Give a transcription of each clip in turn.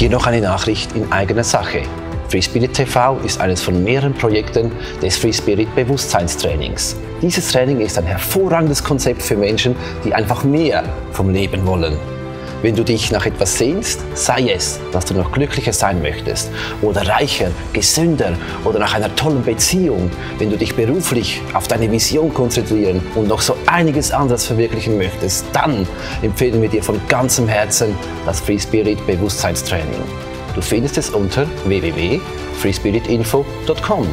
Hier noch eine Nachricht in eigener Sache. Free Spirit TV ist eines von mehreren Projekten des Free Spirit Bewusstseinstrainings. Dieses Training ist ein hervorragendes Konzept für Menschen, die einfach mehr vom Leben wollen. Wenn du dich nach etwas sehnst, sei es, dass du noch glücklicher sein möchtest oder reicher, gesünder oder nach einer tollen Beziehung, wenn du dich beruflich auf deine Vision konzentrieren und noch so einiges anderes verwirklichen möchtest, dann empfehlen wir dir von ganzem Herzen das Free Spirit Bewusstseinstraining. Du findest es unter www.freespiritinfo.com.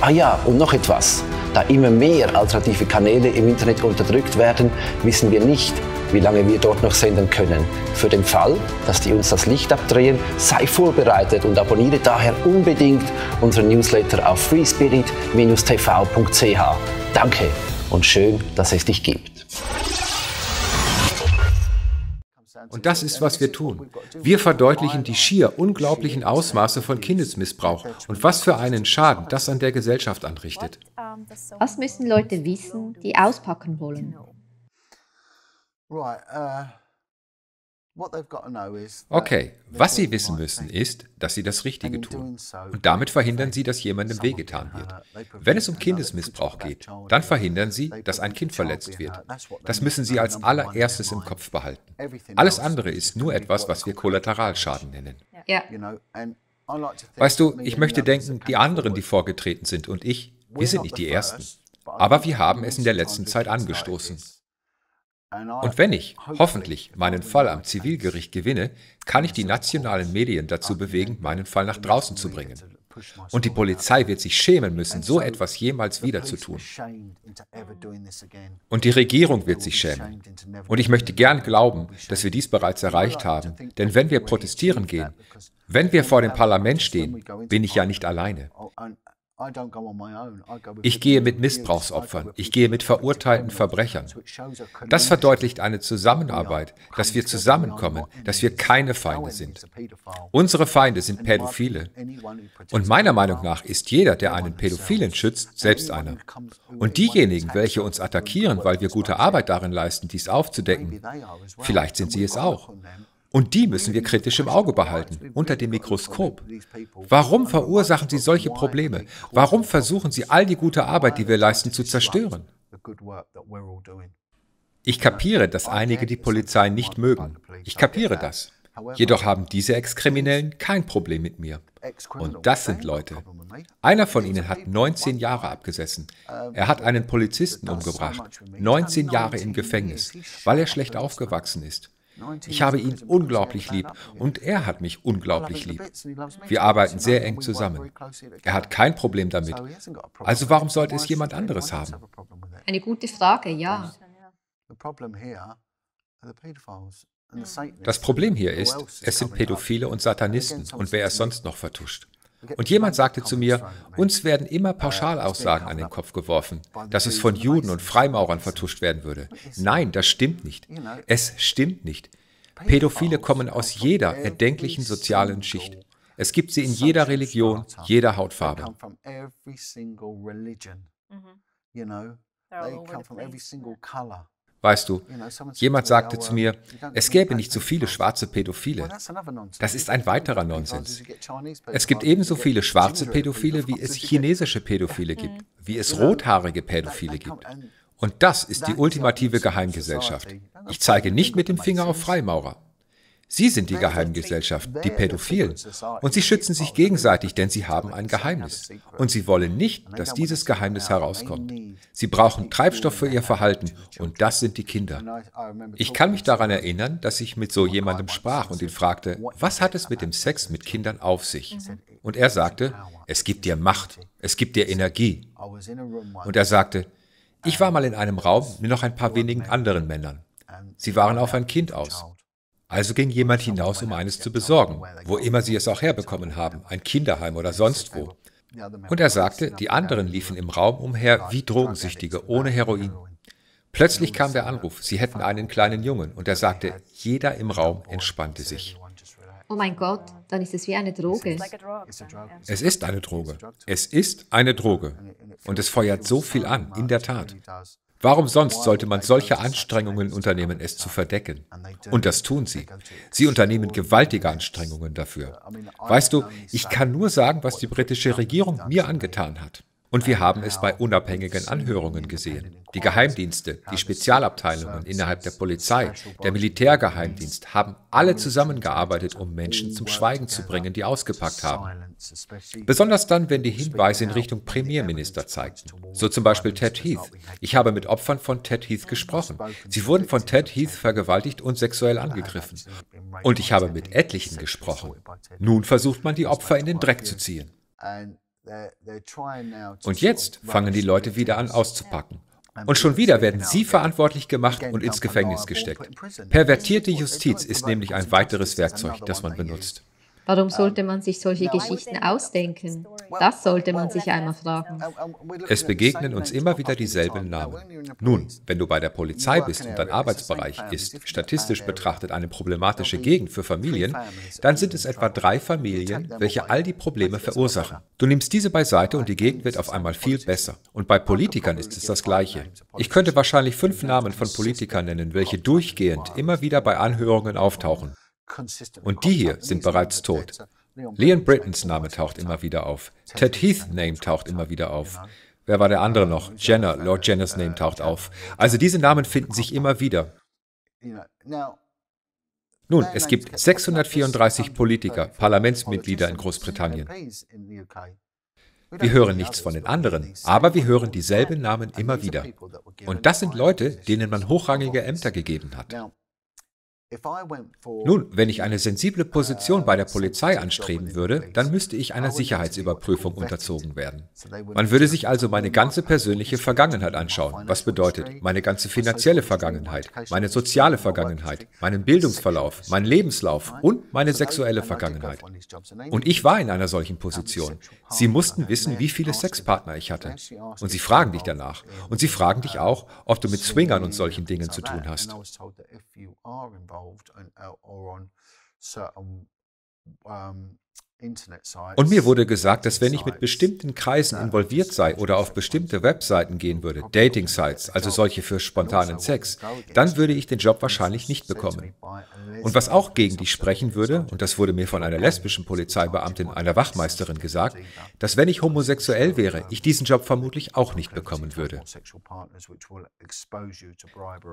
Ah ja, und noch etwas. Da immer mehr alternative Kanäle im Internet unterdrückt werden, wissen wir nicht, wie lange wir dort noch senden können. Für den Fall, dass die uns das Licht abdrehen, sei vorbereitet und abonniere daher unbedingt unseren Newsletter auf freespirit-tv.ch. Danke und schön, dass es dich gibt. Und das ist, was wir tun. Wir verdeutlichen die schier unglaublichen Ausmaße von Kindesmissbrauch und was für einen Schaden das an der Gesellschaft anrichtet. Was müssen Leute wissen, die auspacken wollen? Right, uh Okay, was Sie wissen müssen, ist, dass Sie das Richtige tun. Und damit verhindern Sie, dass jemandem wehgetan wird. Wenn es um Kindesmissbrauch geht, dann verhindern Sie, dass ein Kind verletzt wird. Das müssen Sie als allererstes im Kopf behalten. Alles andere ist nur etwas, was wir Kollateralschaden nennen. Ja. Weißt du, ich möchte denken, die anderen, die vorgetreten sind und ich, wir sind nicht die Ersten. Aber wir haben es in der letzten Zeit angestoßen. Und wenn ich, hoffentlich, meinen Fall am Zivilgericht gewinne, kann ich die nationalen Medien dazu bewegen, meinen Fall nach draußen zu bringen. Und die Polizei wird sich schämen müssen, so etwas jemals wieder zu tun. Und die Regierung wird sich schämen. Und ich möchte gern glauben, dass wir dies bereits erreicht haben. Denn wenn wir protestieren gehen, wenn wir vor dem Parlament stehen, bin ich ja nicht alleine. Ich gehe mit Missbrauchsopfern, ich gehe mit verurteilten Verbrechern. Das verdeutlicht eine Zusammenarbeit, dass wir zusammenkommen, dass wir keine Feinde sind. Unsere Feinde sind Pädophile. Und meiner Meinung nach ist jeder, der einen Pädophilen schützt, selbst einer. Und diejenigen, welche uns attackieren, weil wir gute Arbeit darin leisten, dies aufzudecken, vielleicht sind sie es auch. Und die müssen wir kritisch im Auge behalten, unter dem Mikroskop. Warum verursachen sie solche Probleme? Warum versuchen sie all die gute Arbeit, die wir leisten, zu zerstören? Ich kapiere, dass einige die Polizei nicht mögen. Ich kapiere das. Jedoch haben diese Ex-Kriminellen kein Problem mit mir. Und das sind Leute. Einer von ihnen hat 19 Jahre abgesessen. Er hat einen Polizisten umgebracht. 19 Jahre im Gefängnis, weil er schlecht aufgewachsen ist. Ich habe ihn unglaublich lieb und er hat mich unglaublich lieb. Wir arbeiten sehr eng zusammen. Er hat kein Problem damit. Also warum sollte es jemand anderes haben? Eine gute Frage, ja. Das Problem hier ist, es sind Pädophile und Satanisten und wer es sonst noch vertuscht. Und jemand sagte zu mir, uns werden immer äh, Pauschalaussagen an den Kopf geworfen, dass es von Juden und Freimaurern vertuscht werden würde. Nein, das stimmt nicht. Es stimmt nicht. Pädophile kommen aus jeder erdenklichen sozialen Schicht. Es gibt sie in jeder Religion, jeder Hautfarbe. Mhm. Weißt du, jemand sagte oh, zu mir, es gäbe nicht so viele schwarze Pädophile. Das ist ein weiterer Nonsens. Es gibt ebenso viele schwarze Pädophile, wie es chinesische Pädophile gibt, mhm. wie es rothaarige Pädophile gibt. Und das ist die ultimative Geheimgesellschaft. Ich zeige nicht mit dem Finger auf Freimaurer. Sie sind die Geheimgesellschaft, die Pädophilen. Und sie schützen sich oh, gegenseitig, denn sie haben ein Geheimnis. Und sie wollen nicht, dass dieses Geheimnis herauskommt. Sie brauchen Treibstoff für ihr Verhalten und das sind die Kinder. Ich kann mich daran erinnern, dass ich mit so jemandem sprach und ihn fragte, was hat es mit dem Sex mit Kindern auf sich? Und er sagte, es gibt dir Macht, es gibt dir Energie. Und er sagte, ich war mal in einem Raum mit noch ein paar wenigen anderen Männern. Sie waren auf ein Kind aus. Also ging jemand hinaus, um eines zu besorgen, wo immer sie es auch herbekommen haben, ein Kinderheim oder sonst wo. Und er sagte, die anderen liefen im Raum umher wie Drogensüchtige, ohne Heroin. Plötzlich kam der Anruf, sie hätten einen kleinen Jungen und er sagte, jeder im Raum entspannte sich. Oh mein Gott, dann ist es wie eine Droge. Es ist eine Droge. Es ist eine Droge. Und es feuert so viel an, in der Tat. Warum sonst sollte man solche Anstrengungen unternehmen, es zu verdecken? Und das tun sie. Sie unternehmen gewaltige Anstrengungen dafür. Weißt du, ich kann nur sagen, was die britische Regierung mir angetan hat. Und wir haben es bei genau. unabhängigen Anhörungen gesehen. Die Geheimdienste, die Spezialabteilungen innerhalb der Polizei, der Militärgeheimdienst haben alle zusammengearbeitet, um Menschen zum Schweigen zu bringen, die ausgepackt haben. Besonders dann, wenn die Hinweise in Richtung Premierminister zeigten. So zum Beispiel Ted Heath. Ich habe mit Opfern von Ted Heath gesprochen. Sie wurden von Ted Heath vergewaltigt und sexuell angegriffen. Und ich habe mit etlichen gesprochen. Nun versucht man, die Opfer in den Dreck zu ziehen. Und jetzt fangen die Leute wieder an auszupacken. Und schon wieder werden sie verantwortlich gemacht und ins Gefängnis gesteckt. Pervertierte Justiz ist nämlich ein weiteres Werkzeug, das man benutzt. Warum sollte man sich solche Geschichten ausdenken? Das sollte man sich einmal fragen. Es begegnen uns immer wieder dieselben Namen. Nun, wenn du bei der Polizei bist und dein Arbeitsbereich ist statistisch betrachtet eine problematische Gegend für Familien, dann sind es etwa drei Familien, welche all die Probleme verursachen. Du nimmst diese beiseite und die Gegend wird auf einmal viel besser. Und bei Politikern ist es das Gleiche. Ich könnte wahrscheinlich fünf Namen von Politikern nennen, welche durchgehend immer wieder bei Anhörungen auftauchen. Und die hier sind bereits tot. Leon Brittons Name taucht immer wieder auf. Ted Heath Name taucht immer wieder auf. Wer war der andere noch? Jenner, Lord uh, Jenners Name taucht auf. Also diese Namen finden sich immer wieder. Nun, es gibt 634 Politiker, Parlamentsmitglieder in Großbritannien. Wir hören nichts von den anderen, aber wir hören dieselben Namen immer wieder. Und das sind Leute, denen man hochrangige Ämter gegeben hat. Nun, wenn ich eine sensible Position bei der uh, Polizei anstreben würde, dann müsste ich einer Sicherheitsüberprüfung unterzogen werden. Man würde sich also meine ganze persönliche Vergangenheit anschauen, was bedeutet meine ganze finanzielle Vergangenheit, meine soziale Vergangenheit, meinen Bildungsverlauf, meinen Lebenslauf und meine sexuelle Vergangenheit. Und ich war in einer solchen Position. Sie mussten wissen, wie viele Sexpartner ich hatte. Und sie fragen dich danach. Und sie fragen dich auch, ob du mit Swingern und solchen Dingen zu tun hast. involved and, uh, or on certain um, Und mir wurde gesagt, dass wenn ich mit bestimmten Kreisen involviert sei oder auf bestimmte Webseiten gehen würde, Dating-Sites, also solche für also spontanen Sex, dann würde ich den Job wahrscheinlich nicht bekommen. Und was auch gegen dich sprechen würde, und das wurde mir von einer lesbischen Polizeibeamtin, einer Wachmeisterin gesagt, dass wenn ich homosexuell wäre, ich diesen Job vermutlich auch nicht bekommen würde.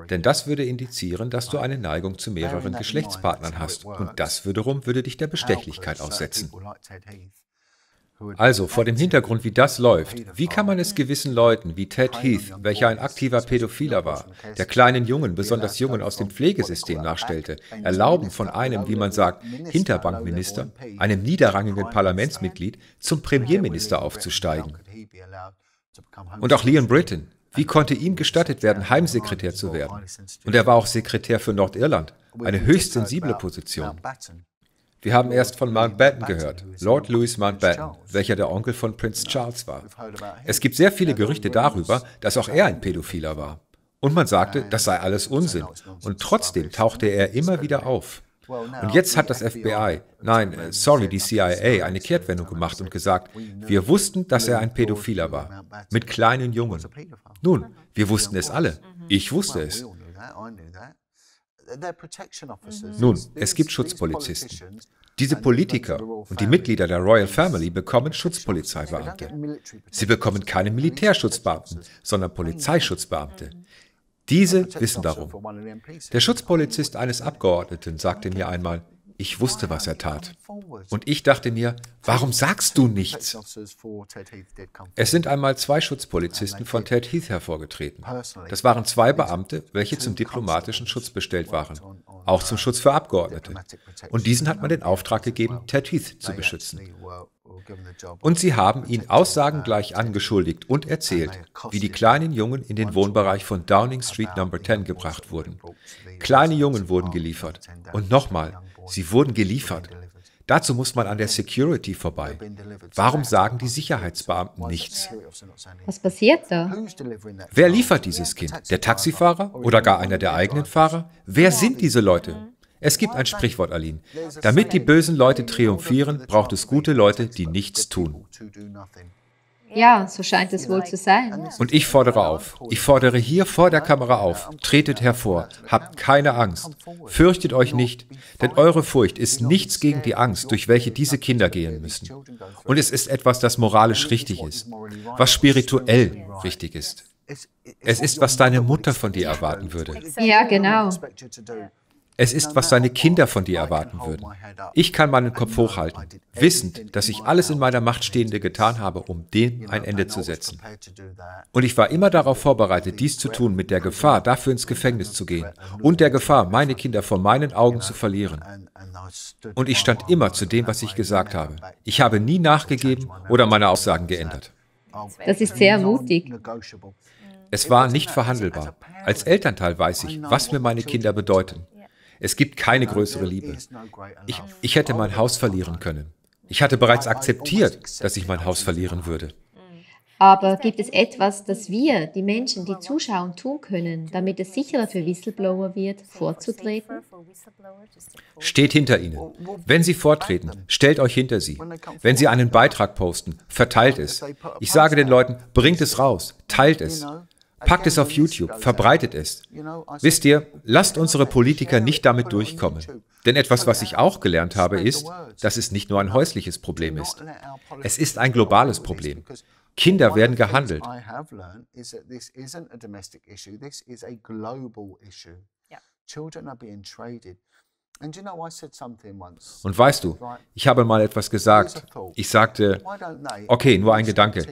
Denn das würde indizieren, dass du eine Neigung zu mehreren Geschlechtspartnern hast, und das wiederum würde dich der Bestechlichkeit aussetzen. Also vor dem Hintergrund, wie das läuft, wie kann man es gewissen Leuten wie Ted Heath, welcher ein aktiver Pädophiler war, der kleinen Jungen, besonders Jungen aus dem Pflegesystem nachstellte, erlauben, von einem, wie man sagt, Hinterbankminister, einem niederrangigen Parlamentsmitglied, zum Premierminister aufzusteigen? Und auch Leon Britton, wie konnte ihm gestattet werden, Heimsekretär zu werden? Und er war auch Sekretär für Nordirland, eine höchst sensible Position. Wir haben erst von Mountbatten gehört, Lord Louis Mountbatten, welcher der Onkel von Prinz Charles war. Es gibt sehr viele Gerüchte darüber, dass auch er ein Pädophiler war. Und man sagte, äh, das sei alles Unsinn. Und trotzdem tauchte er immer wieder auf. Und jetzt hat das FBI, nein, äh, sorry, die CIA, eine Kehrtwendung gemacht und gesagt, wir wussten, dass er ein Pädophiler war. Mit kleinen Jungen. Nun, wir wussten es alle. Ich wusste es. Nun, es gibt Schutzpolizisten. Diese Politiker und die Mitglieder der Royal Family bekommen Schutzpolizeibeamte. Sie bekommen keine Militärschutzbeamten, sondern Polizeischutzbeamte. Diese wissen darum. Der Schutzpolizist eines Abgeordneten sagte mir einmal, ich wusste, was er tat. Und ich dachte mir, warum sagst du nichts? Es sind einmal zwei Schutzpolizisten von Ted Heath hervorgetreten. Das waren zwei Beamte, welche zum diplomatischen Schutz bestellt waren, auch zum Schutz für Abgeordnete. Und diesen hat man den Auftrag gegeben, Ted Heath zu beschützen. Und sie haben ihn aussagengleich angeschuldigt und erzählt, wie die kleinen Jungen in den Wohnbereich von Downing Street No. 10 gebracht wurden. Kleine Jungen wurden geliefert. Und nochmal, Sie wurden geliefert. Dazu muss man an der Security vorbei. Warum sagen die Sicherheitsbeamten nichts? Was passiert da? Wer liefert dieses Kind? Der Taxifahrer oder gar einer der eigenen Fahrer? Wer sind diese Leute? Es gibt ein Sprichwort, Aline. Damit die bösen Leute triumphieren, braucht es gute Leute, die nichts tun. Ja, so scheint es wohl zu sein. Und ich fordere auf. Ich fordere hier vor der Kamera auf. Tretet hervor. Habt keine Angst. Fürchtet euch nicht. Denn eure Furcht ist nichts gegen die Angst, durch welche diese Kinder gehen müssen. Und es ist etwas, das moralisch richtig ist. Was spirituell richtig ist. Es ist, was deine Mutter von dir erwarten würde. Ja, genau. Es ist, was seine Kinder von dir erwarten würden. Ich kann meinen Kopf hochhalten, wissend, dass ich alles in meiner Macht Stehende getan habe, um dem ein Ende zu setzen. Und ich war immer darauf vorbereitet, dies zu tun, mit der Gefahr, dafür ins Gefängnis zu gehen und der Gefahr, meine Kinder vor meinen Augen zu verlieren. Und ich stand immer zu dem, was ich gesagt habe. Ich habe nie nachgegeben oder meine Aussagen geändert. Das ist sehr mutig. Es war nicht verhandelbar. Als Elternteil weiß ich, was mir meine Kinder bedeuten. Es gibt keine äh, größere äh, Liebe. Ich, ich hätte mein Haus verlieren können. Ich hatte bereits akzeptiert, dass ich mein Haus verlieren würde. Aber gibt es etwas, das wir, die Menschen, die zuschauen, tun können, damit es sicherer für Whistleblower wird, vorzutreten? Steht hinter ihnen. Wenn sie vortreten, stellt euch hinter sie. Wenn sie einen Beitrag posten, verteilt es. Ich sage den Leuten, bringt es raus, teilt es. Packt es auf YouTube, verbreitet es. Wisst ihr, lasst unsere Politiker nicht damit durchkommen. Denn etwas, was ich auch gelernt habe, ist, dass es nicht nur ein häusliches Problem ist. Es ist ein globales Problem. Kinder werden gehandelt. Und weißt du, ich habe mal etwas gesagt. Ich sagte, okay, nur ein Gedanke.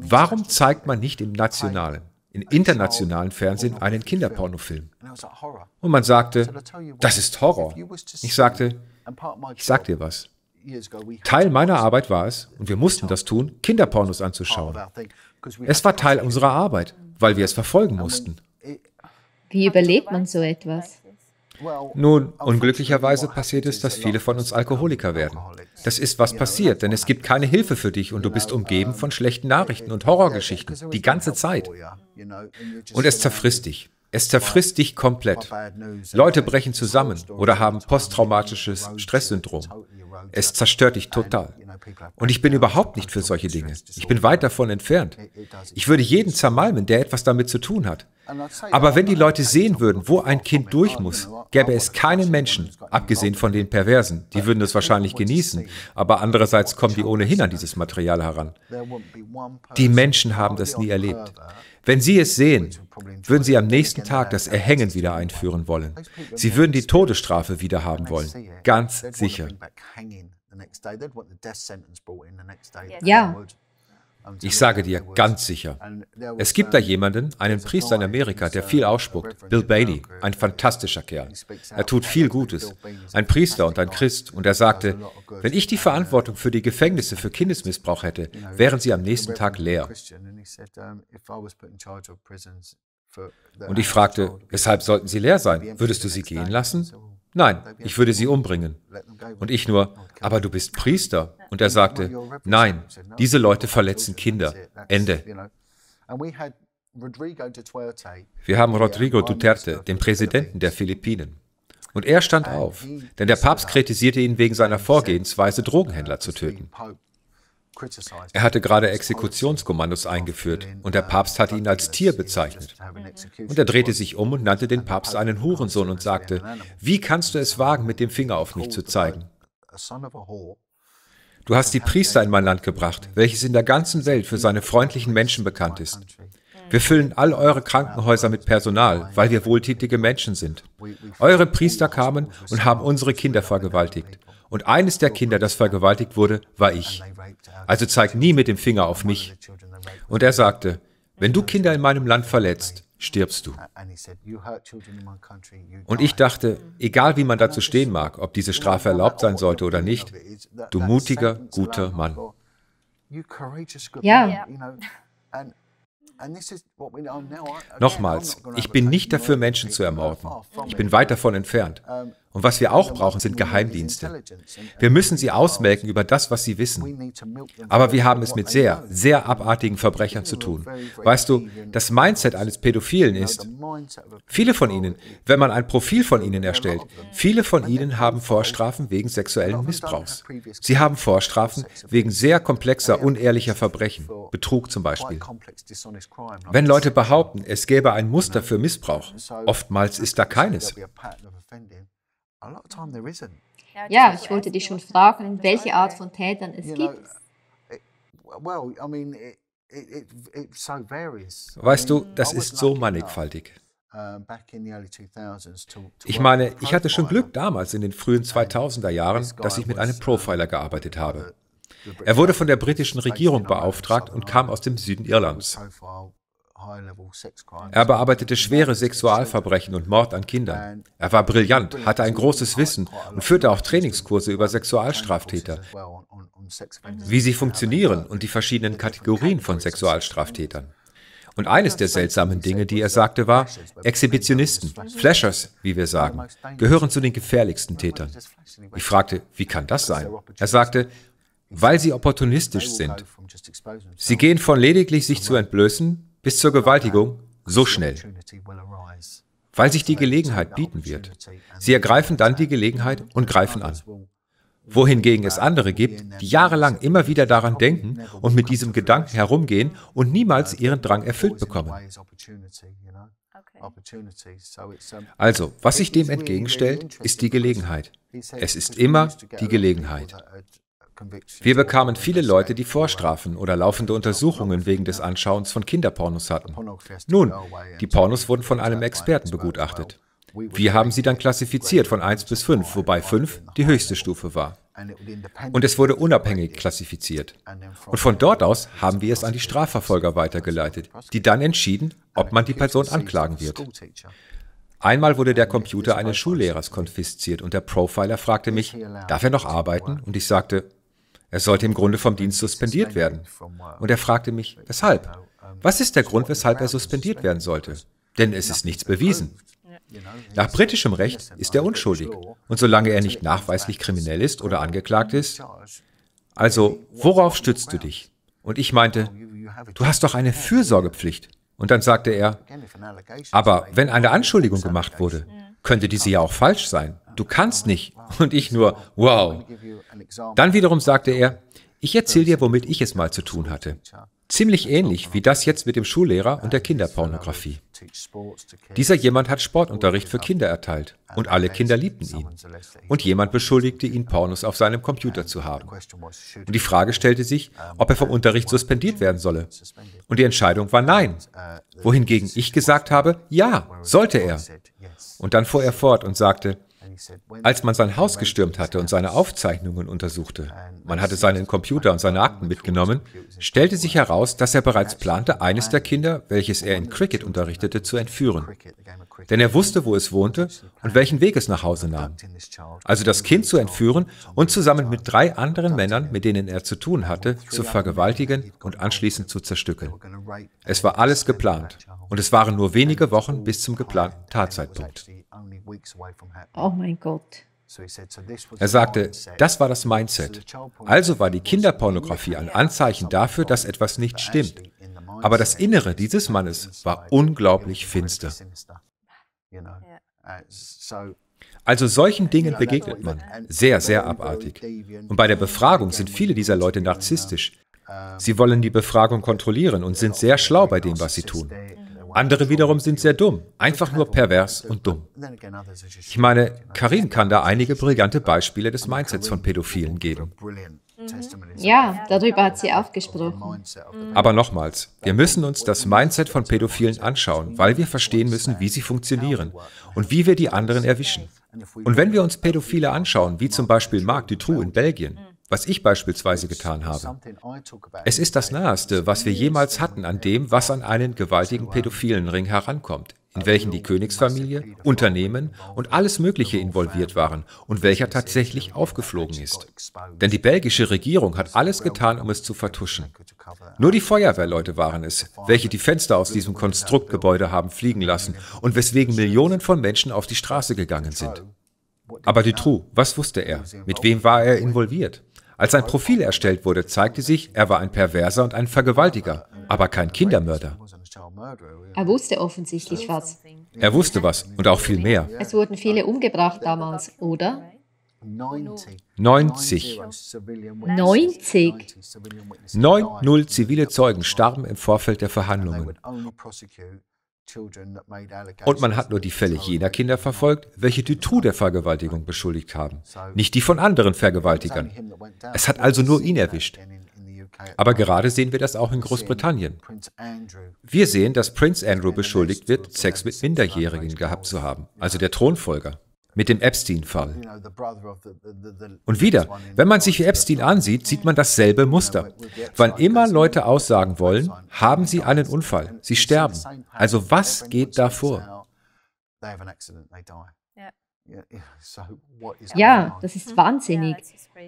Warum zeigt man nicht im Nationalen? im internationalen Fernsehen einen Kinderpornofilm. Und man sagte, das ist Horror. Ich sagte, ich sag dir was. Teil meiner Arbeit war es, und wir mussten das tun, Kinderpornos anzuschauen. Es war Teil unserer Arbeit, weil wir es verfolgen mussten. Wie überlebt man so etwas? Nun, unglücklicherweise passiert es, dass viele von uns Alkoholiker werden. Das ist, was passiert, denn es gibt keine Hilfe für dich und du bist umgeben von schlechten Nachrichten und Horrorgeschichten die ganze Zeit. Und es zerfrisst dich. Es zerfrisst dich komplett. Leute brechen zusammen oder haben posttraumatisches Stresssyndrom. Es zerstört dich total. Und ich bin überhaupt nicht für solche Dinge. Ich bin weit davon entfernt. Ich würde jeden zermalmen, der etwas damit zu tun hat. Aber wenn die Leute sehen würden, wo ein Kind durch muss, gäbe es keinen Menschen, abgesehen von den Perversen, die würden es wahrscheinlich genießen, aber andererseits kommen die ohnehin an dieses Material heran. Die Menschen haben das nie erlebt. Wenn sie es sehen, würden sie am nächsten Tag das Erhängen wieder einführen wollen. Sie würden die Todesstrafe wieder haben wollen, ganz sicher next day. They'd want the death sentence brought in the next day. Yeah. yeah. Ich sage dir ganz sicher, es gibt da jemanden, einen Priester in Amerika, der viel ausspuckt, Bill Bailey, ein fantastischer Kerl. Er tut viel Gutes, ein Priester und ein Christ, und er sagte, wenn ich die Verantwortung für die Gefängnisse für Kindesmissbrauch hätte, wären sie am nächsten Tag leer. Und ich fragte, weshalb sollten sie leer sein? Würdest du sie gehen lassen? Nein, ich würde sie umbringen. Und ich nur, aber du bist Priester. Und er sagte, nein, diese Leute verletzen Kinder. Ende. Wir haben Rodrigo Duterte, den Präsidenten der Philippinen. Und er stand auf, denn der Papst kritisierte ihn wegen seiner Vorgehensweise, Drogenhändler zu töten. Er hatte gerade Exekutionskommandos eingeführt und der Papst hatte ihn als Tier bezeichnet. Und er drehte sich um und nannte den Papst einen Hurensohn und sagte, wie kannst du es wagen, mit dem Finger auf mich zu zeigen? Du hast die Priester in mein Land gebracht, welches in der ganzen Welt für seine freundlichen Menschen bekannt ist. Wir füllen all eure Krankenhäuser mit Personal, weil wir wohltätige Menschen sind. Eure Priester kamen und haben unsere Kinder vergewaltigt. Und eines der Kinder, das vergewaltigt wurde, war ich. Also zeig nie mit dem Finger auf mich. Und er sagte, wenn du Kinder in meinem Land verletzt, stirbst du. Und ich dachte, egal wie man dazu stehen mag, ob diese Strafe erlaubt sein sollte oder nicht, du mutiger, guter Mann. Ja. Nochmals, ich bin nicht dafür, Menschen zu ermorden. Ich bin weit davon entfernt. Und was wir auch brauchen, sind Geheimdienste. Wir müssen sie ausmelken über das, was sie wissen. Aber wir haben es mit sehr, sehr abartigen Verbrechern zu tun. Weißt du, das Mindset eines Pädophilen ist, viele von ihnen, wenn man ein Profil von ihnen erstellt, viele von ihnen haben Vorstrafen wegen sexuellen Missbrauchs. Sie haben Vorstrafen wegen sehr komplexer, unehrlicher Verbrechen, Betrug zum Beispiel. Wenn Leute behaupten, es gäbe ein Muster für Missbrauch, oftmals ist da keines. Ja, ich wollte dich schon fragen, welche Art von Tätern es gibt. Weißt du, das ist so mannigfaltig. Ich meine, ich hatte schon Glück damals in den frühen 2000er Jahren, dass ich mit einem Profiler gearbeitet habe. Er wurde von der britischen Regierung beauftragt und kam aus dem Süden Irlands. Er bearbeitete schwere Sexualverbrechen und Mord an Kindern. Er war brillant, hatte ein großes Wissen und führte auch Trainingskurse über Sexualstraftäter, wie sie funktionieren und die verschiedenen Kategorien von Sexualstraftätern. Und eines der seltsamen Dinge, die er sagte, war, Exhibitionisten, Flashers, wie wir sagen, gehören zu den gefährlichsten Tätern. Ich fragte, wie kann das sein? Er sagte, weil sie opportunistisch sind. Sie gehen von lediglich sich zu entblößen bis zur Gewaltigung so schnell, weil sich die Gelegenheit bieten wird. Sie ergreifen dann die Gelegenheit und greifen an. Wohingegen es andere gibt, die jahrelang immer wieder daran denken und mit diesem Gedanken herumgehen und niemals ihren Drang erfüllt bekommen. Also, was sich dem entgegenstellt, ist die Gelegenheit. Es ist immer die Gelegenheit. Wir bekamen viele Leute, die Vorstrafen oder laufende Untersuchungen wegen des Anschauens von Kinderpornos hatten. Nun, die Pornos wurden von einem Experten begutachtet. Wir haben sie dann klassifiziert von 1 bis 5, wobei 5 die höchste Stufe war. Und es wurde unabhängig klassifiziert. Und von dort aus haben wir es an die Strafverfolger weitergeleitet, die dann entschieden, ob man die Person anklagen wird. Einmal wurde der Computer eines Schullehrers konfisziert und der Profiler fragte mich, darf er noch arbeiten? Und ich sagte, er sollte im Grunde vom Dienst suspendiert werden. Und er fragte mich, weshalb? Was ist der Grund, weshalb er suspendiert werden sollte? Denn es ist nichts bewiesen. Nach britischem Recht ist er unschuldig. Und solange er nicht nachweislich kriminell ist oder angeklagt ist, also worauf stützt du dich? Und ich meinte, du hast doch eine Fürsorgepflicht. Und dann sagte er, aber wenn eine Anschuldigung gemacht wurde, könnte diese ja auch falsch sein du kannst nicht. Und ich nur, wow. Dann wiederum sagte er, ich erzähle dir, womit ich es mal zu tun hatte. Ziemlich ähnlich wie das jetzt mit dem Schullehrer und der Kinderpornografie. Dieser jemand hat Sportunterricht für Kinder erteilt und alle Kinder liebten ihn. Und jemand beschuldigte ihn, Pornos auf seinem Computer zu haben. Und die Frage stellte sich, ob er vom Unterricht suspendiert werden solle. Und die Entscheidung war nein. Wohingegen ich gesagt habe, ja, sollte er. Und dann fuhr er fort und sagte, als man sein Haus gestürmt hatte und seine Aufzeichnungen untersuchte, man hatte seinen Computer und seine Akten mitgenommen, stellte sich heraus, dass er bereits plante, eines der Kinder, welches er in Cricket unterrichtete, zu entführen denn er wusste, wo es wohnte und welchen Weg es nach Hause nahm. Also das Kind zu entführen und zusammen mit drei anderen Männern, mit denen er zu tun hatte, zu vergewaltigen und anschließend zu zerstückeln. Es war alles geplant und es waren nur wenige Wochen bis zum geplanten Tatzeitpunkt. Oh mein Gott. Er sagte, das war das Mindset. Also war die Kinderpornografie ein Anzeichen dafür, dass etwas nicht stimmt. Aber das Innere dieses Mannes war unglaublich finster. Uh, also solchen Dingen begegnet man, sehr, sehr abartig. Und bei der Befragung sind viele dieser Leute narzisstisch. Sie wollen die Befragung kontrollieren und sind sehr schlau bei dem, was sie tun. Andere wiederum sind sehr dumm, einfach nur pervers und dumm. Ich meine, Karin kann da einige brillante Beispiele des Mindsets von Pädophilen geben. Ja, darüber hat sie auch gesprochen. Aber nochmals, wir müssen uns das Mindset von Pädophilen anschauen, weil wir verstehen müssen, wie sie funktionieren und wie wir die anderen erwischen. Und wenn wir uns Pädophile anschauen, wie zum Beispiel Marc Dutroux in Belgien, was ich beispielsweise getan habe. Es ist das Naheste, was wir jemals hatten an dem, was an einen gewaltigen pädophilen Ring herankommt in welchen die Königsfamilie, Unternehmen und alles Mögliche involviert waren und welcher tatsächlich aufgeflogen ist. Denn die belgische Regierung hat alles getan, um es zu vertuschen. Nur die Feuerwehrleute waren es, welche die Fenster aus diesem Konstruktgebäude haben fliegen lassen und weswegen Millionen von Menschen auf die Straße gegangen sind. Aber Dutroux, was wusste er? Mit wem war er involviert? Als sein Profil erstellt wurde, zeigte sich, er war ein Perverser und ein Vergewaltiger, aber kein Kindermörder. Er wusste offensichtlich was. Er wusste was und auch viel mehr. Es wurden viele umgebracht damals, oder? 90. 90. 90 zivile Zeugen starben im Vorfeld der Verhandlungen. Und man hat nur die Fälle jener Kinder verfolgt, welche Dutroux der Vergewaltigung beschuldigt haben, nicht die von anderen Vergewaltigern. Es hat also nur ihn erwischt. Aber gerade sehen wir das auch in Großbritannien. Wir sehen, dass Prince Andrew beschuldigt wird, Sex mit Minderjährigen gehabt zu haben, also der Thronfolger, mit dem Epstein-Fall. Und wieder, wenn man sich Epstein ansieht, sieht man dasselbe Muster. Wann immer Leute aussagen wollen, haben sie einen Unfall, sie sterben. Also was geht da vor? Hm. Ja, das ist wahnsinnig.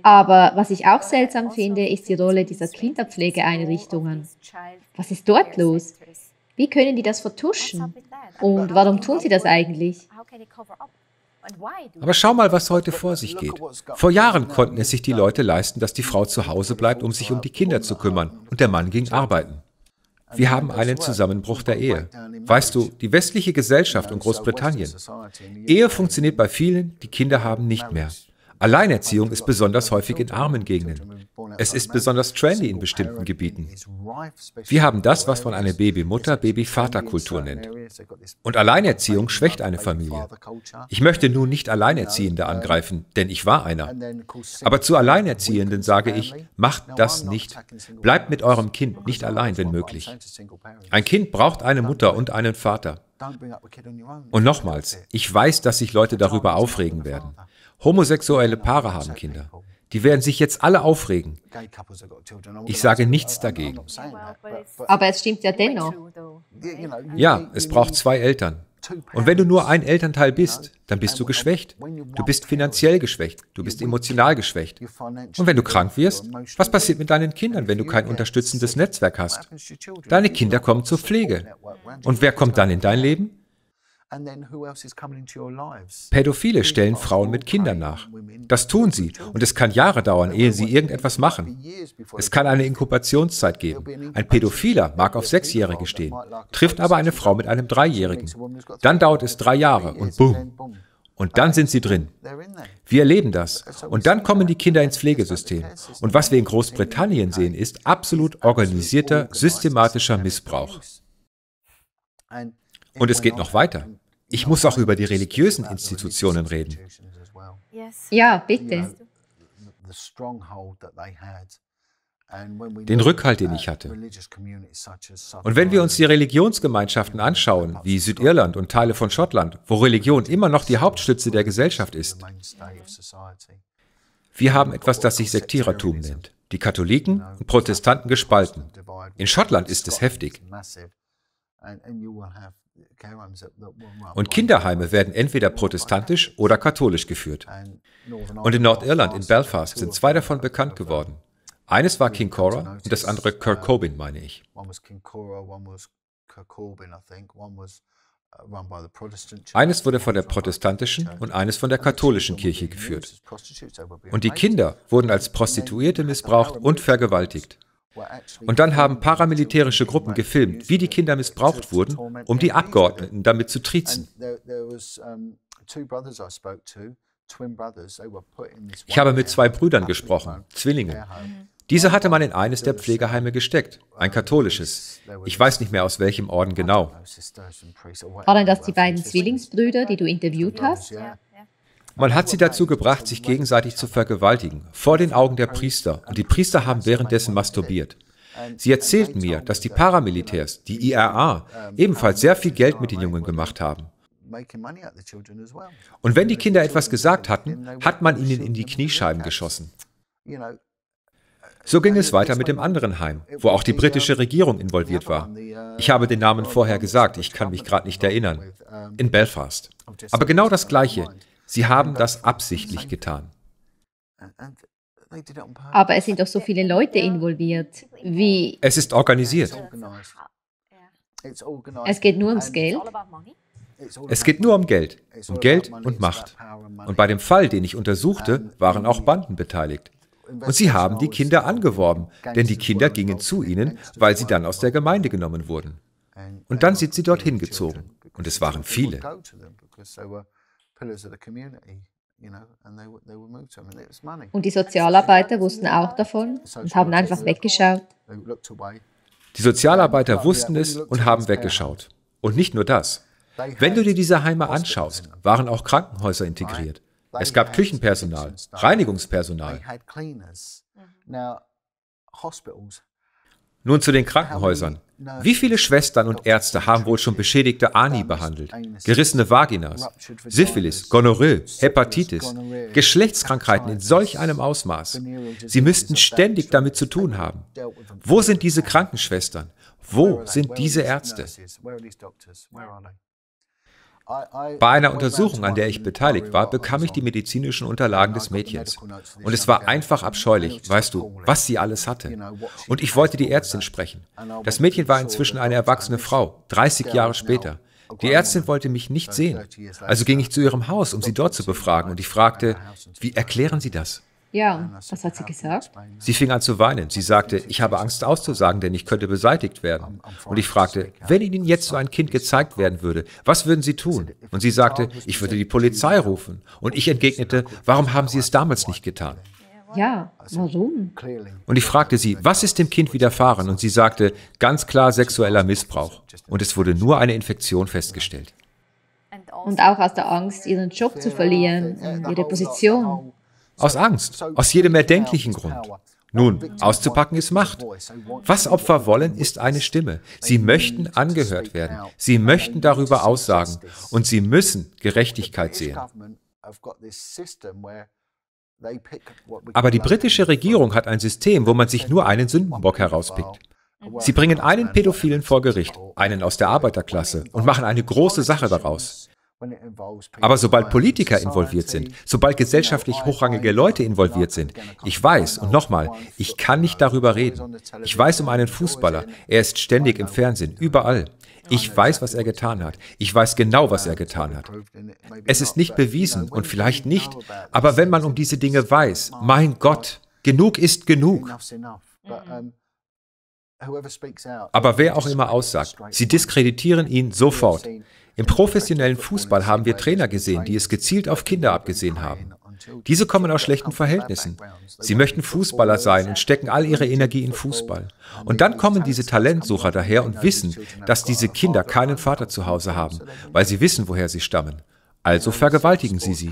Aber was ich auch äh, seltsam also finde, ist die Rolle dieser Kinderpflegeeinrichtungen. Was ist dort los? Wie können die das vertuschen? Und warum tun sie das eigentlich? Aber schau mal, was heute vor sich geht. Vor Jahren konnten es sich die Leute leisten, dass die Frau zu Hause bleibt, um sich um die Kinder zu kümmern, und der Mann ging arbeiten. Wir haben einen Zusammenbruch der Ehe. Weißt du, die westliche Gesellschaft und Großbritannien. Ehe funktioniert bei vielen, die Kinder haben nicht mehr. Alleinerziehung ist besonders häufig in armen Gegenden. Es ist besonders trendy in bestimmten Gebieten. Wir haben das, was man eine Babymutter, Babyvaterkultur nennt. Und Alleinerziehung schwächt eine Familie. Ich möchte nun nicht Alleinerziehende angreifen, denn ich war einer. Aber zu Alleinerziehenden sage ich, macht das nicht. Bleibt mit eurem Kind nicht allein, wenn möglich. Ein Kind braucht eine Mutter und einen Vater. Und nochmals, ich weiß, dass sich Leute darüber aufregen werden. Homosexuelle Paare haben Kinder. Die werden sich jetzt alle aufregen. Ich sage nichts dagegen. Aber es stimmt ja dennoch. Ja, es braucht zwei Eltern. Und wenn du nur ein Elternteil bist, dann bist du geschwächt. Du bist finanziell geschwächt. Du bist emotional geschwächt. Und wenn du krank wirst, was passiert mit deinen Kindern, wenn du kein unterstützendes Netzwerk hast? Deine Kinder kommen zur Pflege. Und wer kommt dann in dein Leben? Pädophile stellen Frauen mit Kindern nach. Das tun sie und es kann Jahre dauern, ehe sie irgendetwas machen. Es kann eine Inkubationszeit geben. Ein Pädophiler mag auf Sechsjährige stehen, trifft aber eine Frau mit einem Dreijährigen. Dann dauert es drei Jahre und boom. Und dann sind sie drin. Wir erleben das. Und dann kommen die Kinder ins Pflegesystem. Und was wir in Großbritannien sehen, ist absolut organisierter, systematischer Missbrauch. Und es geht noch weiter. Ich muss auch über die religiösen Institutionen reden. Ja, bitte. Den Rückhalt, den ich hatte. Und wenn wir uns die Religionsgemeinschaften anschauen, wie Südirland und Teile von Schottland, wo Religion immer noch die Hauptstütze der Gesellschaft ist, wir haben etwas, das sich Sektierertum nennt. Die Katholiken und Protestanten gespalten. In Schottland ist es heftig. Und Kinderheime werden entweder protestantisch oder katholisch geführt. Und in Nordirland, in Belfast, sind zwei davon bekannt geworden. Eines war King Cora und das andere Kirk Cobain, meine ich. Eines wurde von der protestantischen und eines von der katholischen Kirche geführt. Und die Kinder wurden als Prostituierte missbraucht und vergewaltigt. Und dann haben paramilitärische Gruppen gefilmt, wie die Kinder missbraucht wurden, um die Abgeordneten damit zu triezen. Ich habe mit zwei Brüdern gesprochen, Zwillinge. Diese hatte man in eines der Pflegeheime gesteckt, ein katholisches. Ich weiß nicht mehr aus welchem Orden genau. Waren das die beiden Zwillingsbrüder, die du interviewt hast? Ja. Man hat sie dazu gebracht, sich gegenseitig zu vergewaltigen, vor den Augen der Priester, und die Priester haben währenddessen masturbiert. Sie erzählten mir, dass die Paramilitärs, die IRA, ebenfalls sehr viel Geld mit den Jungen gemacht haben. Und wenn die Kinder etwas gesagt hatten, hat man ihnen in die Kniescheiben geschossen. So ging es weiter mit dem anderen Heim, wo auch die britische Regierung involviert war. Ich habe den Namen vorher gesagt, ich kann mich gerade nicht erinnern. In Belfast. Aber genau das Gleiche. Sie haben das absichtlich getan. Aber es sind doch so viele Leute involviert. Wie? Es ist organisiert. Es geht nur ums Geld. Es geht nur um Geld, um Geld und Macht. Und bei dem Fall, den ich untersuchte, waren auch Banden beteiligt. Und sie haben die Kinder angeworben, denn die Kinder gingen zu ihnen, weil sie dann aus der Gemeinde genommen wurden. Und dann sind sie dorthin gezogen. Und es waren viele. Und die Sozialarbeiter wussten auch davon und haben einfach weggeschaut. Die Sozialarbeiter wussten es und haben weggeschaut. Und nicht nur das. Wenn du dir diese Heime anschaust, waren auch Krankenhäuser integriert. Es gab Küchenpersonal, Reinigungspersonal. Mhm. Nun zu den Krankenhäusern. Wie viele Schwestern und Ärzte haben wohl schon beschädigte Ani behandelt, gerissene Vaginas, Syphilis, Gonorrhoe, Hepatitis, Geschlechtskrankheiten in solch einem Ausmaß? Sie müssten ständig damit zu tun haben. Wo sind diese Krankenschwestern? Wo sind diese Ärzte? Bei einer Untersuchung, an der ich beteiligt war, bekam ich die medizinischen Unterlagen des Mädchens. Und es war einfach abscheulich, weißt du, was sie alles hatte. Und ich wollte die Ärztin sprechen. Das Mädchen war inzwischen eine erwachsene Frau, 30 Jahre später. Die Ärztin wollte mich nicht sehen. Also ging ich zu ihrem Haus, um sie dort zu befragen. Und ich fragte, wie erklären Sie das? Ja, was hat sie gesagt? Sie fing an zu weinen. Sie sagte, ich habe Angst auszusagen, denn ich könnte beseitigt werden. Und ich fragte, wenn Ihnen jetzt so ein Kind gezeigt werden würde, was würden Sie tun? Und sie sagte, ich würde die Polizei rufen. Und ich entgegnete, warum haben Sie es damals nicht getan? Ja, also warum? Und ich fragte sie, was ist dem Kind widerfahren? Und sie sagte, ganz klar sexueller Missbrauch. Und es wurde nur eine Infektion festgestellt. Und auch aus der Angst, ihren Job zu verlieren und also ihre Position. Aus Angst, aus jedem erdenklichen Grund. Nun, auszupacken ist Macht. Was Opfer wollen, ist eine Stimme. Sie möchten angehört werden. Sie möchten darüber aussagen. Und sie müssen Gerechtigkeit sehen. Aber die britische Regierung hat ein System, wo man sich nur einen Sündenbock herauspickt. Sie bringen einen Pädophilen vor Gericht, einen aus der Arbeiterklasse, und machen eine große Sache daraus. Aber sobald Politiker involviert sind, sobald gesellschaftlich hochrangige Leute involviert sind, ich weiß, und nochmal, ich kann nicht darüber reden. Ich weiß um einen Fußballer, er ist ständig im Fernsehen, überall. Ich weiß, was er getan hat. Ich weiß genau, was er getan hat. Es ist nicht bewiesen und vielleicht nicht, aber wenn man um diese Dinge weiß, mein Gott, genug ist genug. Aber wer auch immer aussagt, sie diskreditieren ihn sofort. Im professionellen Fußball haben wir Trainer gesehen, die es gezielt auf Kinder abgesehen haben. Diese kommen aus schlechten Verhältnissen. Sie möchten Fußballer sein und stecken all ihre Energie in Fußball. Und dann kommen diese Talentsucher daher und wissen, dass diese Kinder keinen Vater zu Hause haben, weil sie wissen, woher sie stammen. Also vergewaltigen sie sie.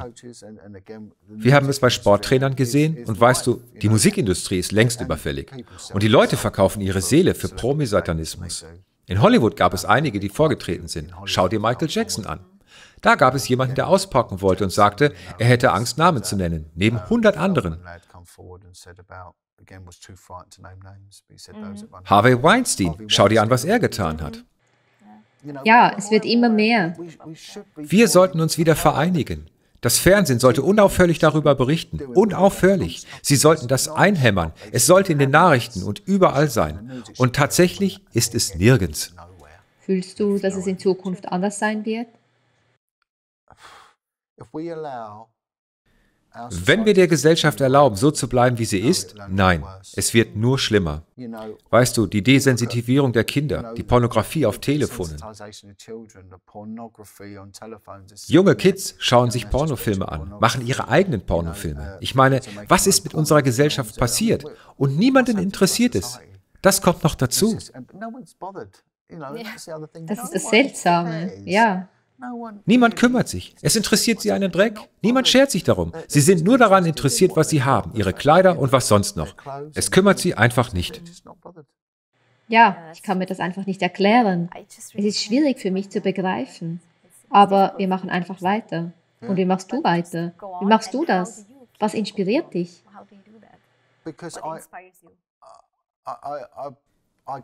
Wir haben es bei Sporttrainern gesehen und weißt du, die Musikindustrie ist längst überfällig. Und die Leute verkaufen ihre Seele für Promisatanismus. In Hollywood gab es einige, die vorgetreten sind. Schau dir Michael Jackson an. Da gab es jemanden, der auspacken wollte und sagte, er hätte Angst, Namen zu nennen, neben 100 uh, anderen. Mhm. Harvey Weinstein, schau dir an, was er getan hat. Mhm. Ja, es wird immer mehr. Wir sollten uns wieder vereinigen. Das Fernsehen sollte unaufhörlich darüber berichten. Unaufhörlich. Sie sollten das einhämmern. Es sollte in den Nachrichten und überall sein. Und tatsächlich ist es nirgends. Fühlst du, dass es in Zukunft anders sein wird? Wenn wir der Gesellschaft erlauben, so zu bleiben, wie sie ist, nein, es wird nur schlimmer. Weißt du, die Desensitivierung der Kinder, die Pornografie auf Telefonen. Junge Kids schauen sich Pornofilme an, machen ihre eigenen Pornofilme. Ich meine, was ist mit unserer Gesellschaft passiert? Und niemanden interessiert es. Das kommt noch dazu. Ja, das ist das Seltsame, ja. Niemand kümmert sich. Es interessiert sie einen Dreck. Niemand schert sich darum. Sie sind nur daran interessiert, was sie haben, ihre Kleider und was sonst noch. Es kümmert sie einfach nicht. Ja, ich kann mir das einfach nicht erklären. Es ist schwierig für mich zu begreifen. Aber wir machen einfach weiter. Und wie machst du weiter? Wie machst du das? Was inspiriert dich?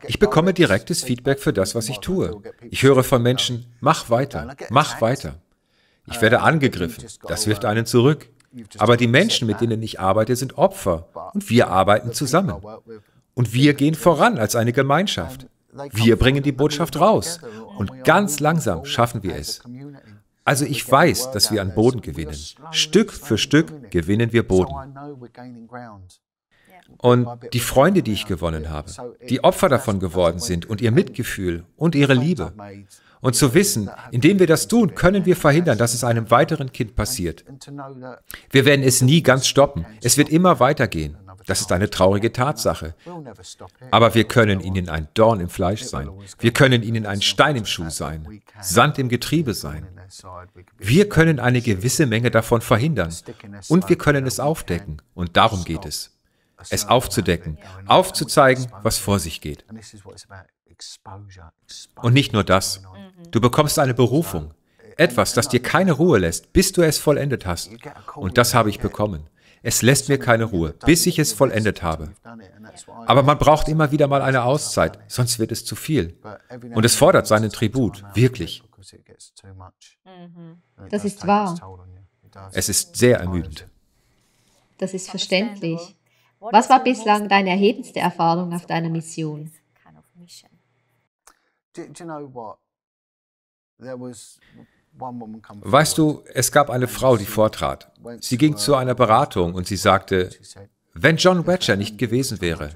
Ich bekomme direktes Feedback für das, was ich tue. Ich höre von Menschen, mach weiter, mach weiter. Ich werde angegriffen, das wirft einen zurück. Aber die Menschen, mit denen ich arbeite, sind Opfer und wir arbeiten zusammen. Und wir gehen voran als eine Gemeinschaft. Wir bringen die Botschaft raus und ganz langsam schaffen wir es. Also ich weiß, dass wir an Boden gewinnen. Stück für Stück gewinnen wir Boden und die Freunde, die ich gewonnen habe, die Opfer davon geworden sind und ihr Mitgefühl und ihre Liebe. Und zu wissen, indem wir das tun, können wir verhindern, dass es einem weiteren Kind passiert. Wir werden es nie ganz stoppen. Es wird immer weitergehen. Das ist eine traurige Tatsache. Aber wir können ihnen ein Dorn im Fleisch sein. Wir können ihnen ein Stein im Schuh sein, Sand im Getriebe sein. Wir können eine gewisse Menge davon verhindern und wir können es aufdecken. Und darum geht es es aufzudecken, aufzuzeigen, was vor sich geht. Und nicht nur das. Du bekommst eine Berufung, etwas, das dir keine Ruhe lässt, bis du es vollendet hast. Und das habe ich bekommen. Es lässt mir keine Ruhe, bis ich es vollendet habe. Aber man braucht immer wieder mal eine Auszeit, sonst wird es zu viel. Und es fordert seinen Tribut, wirklich. Mhm. Das ist wahr. Es ist sehr ermüdend. Das ist verständlich. Was war bislang deine erhebendste Erfahrung auf deiner Mission? Weißt du, es gab eine Frau, die vortrat. Sie ging zu einer Beratung und sie sagte, wenn John Wedger nicht gewesen wäre,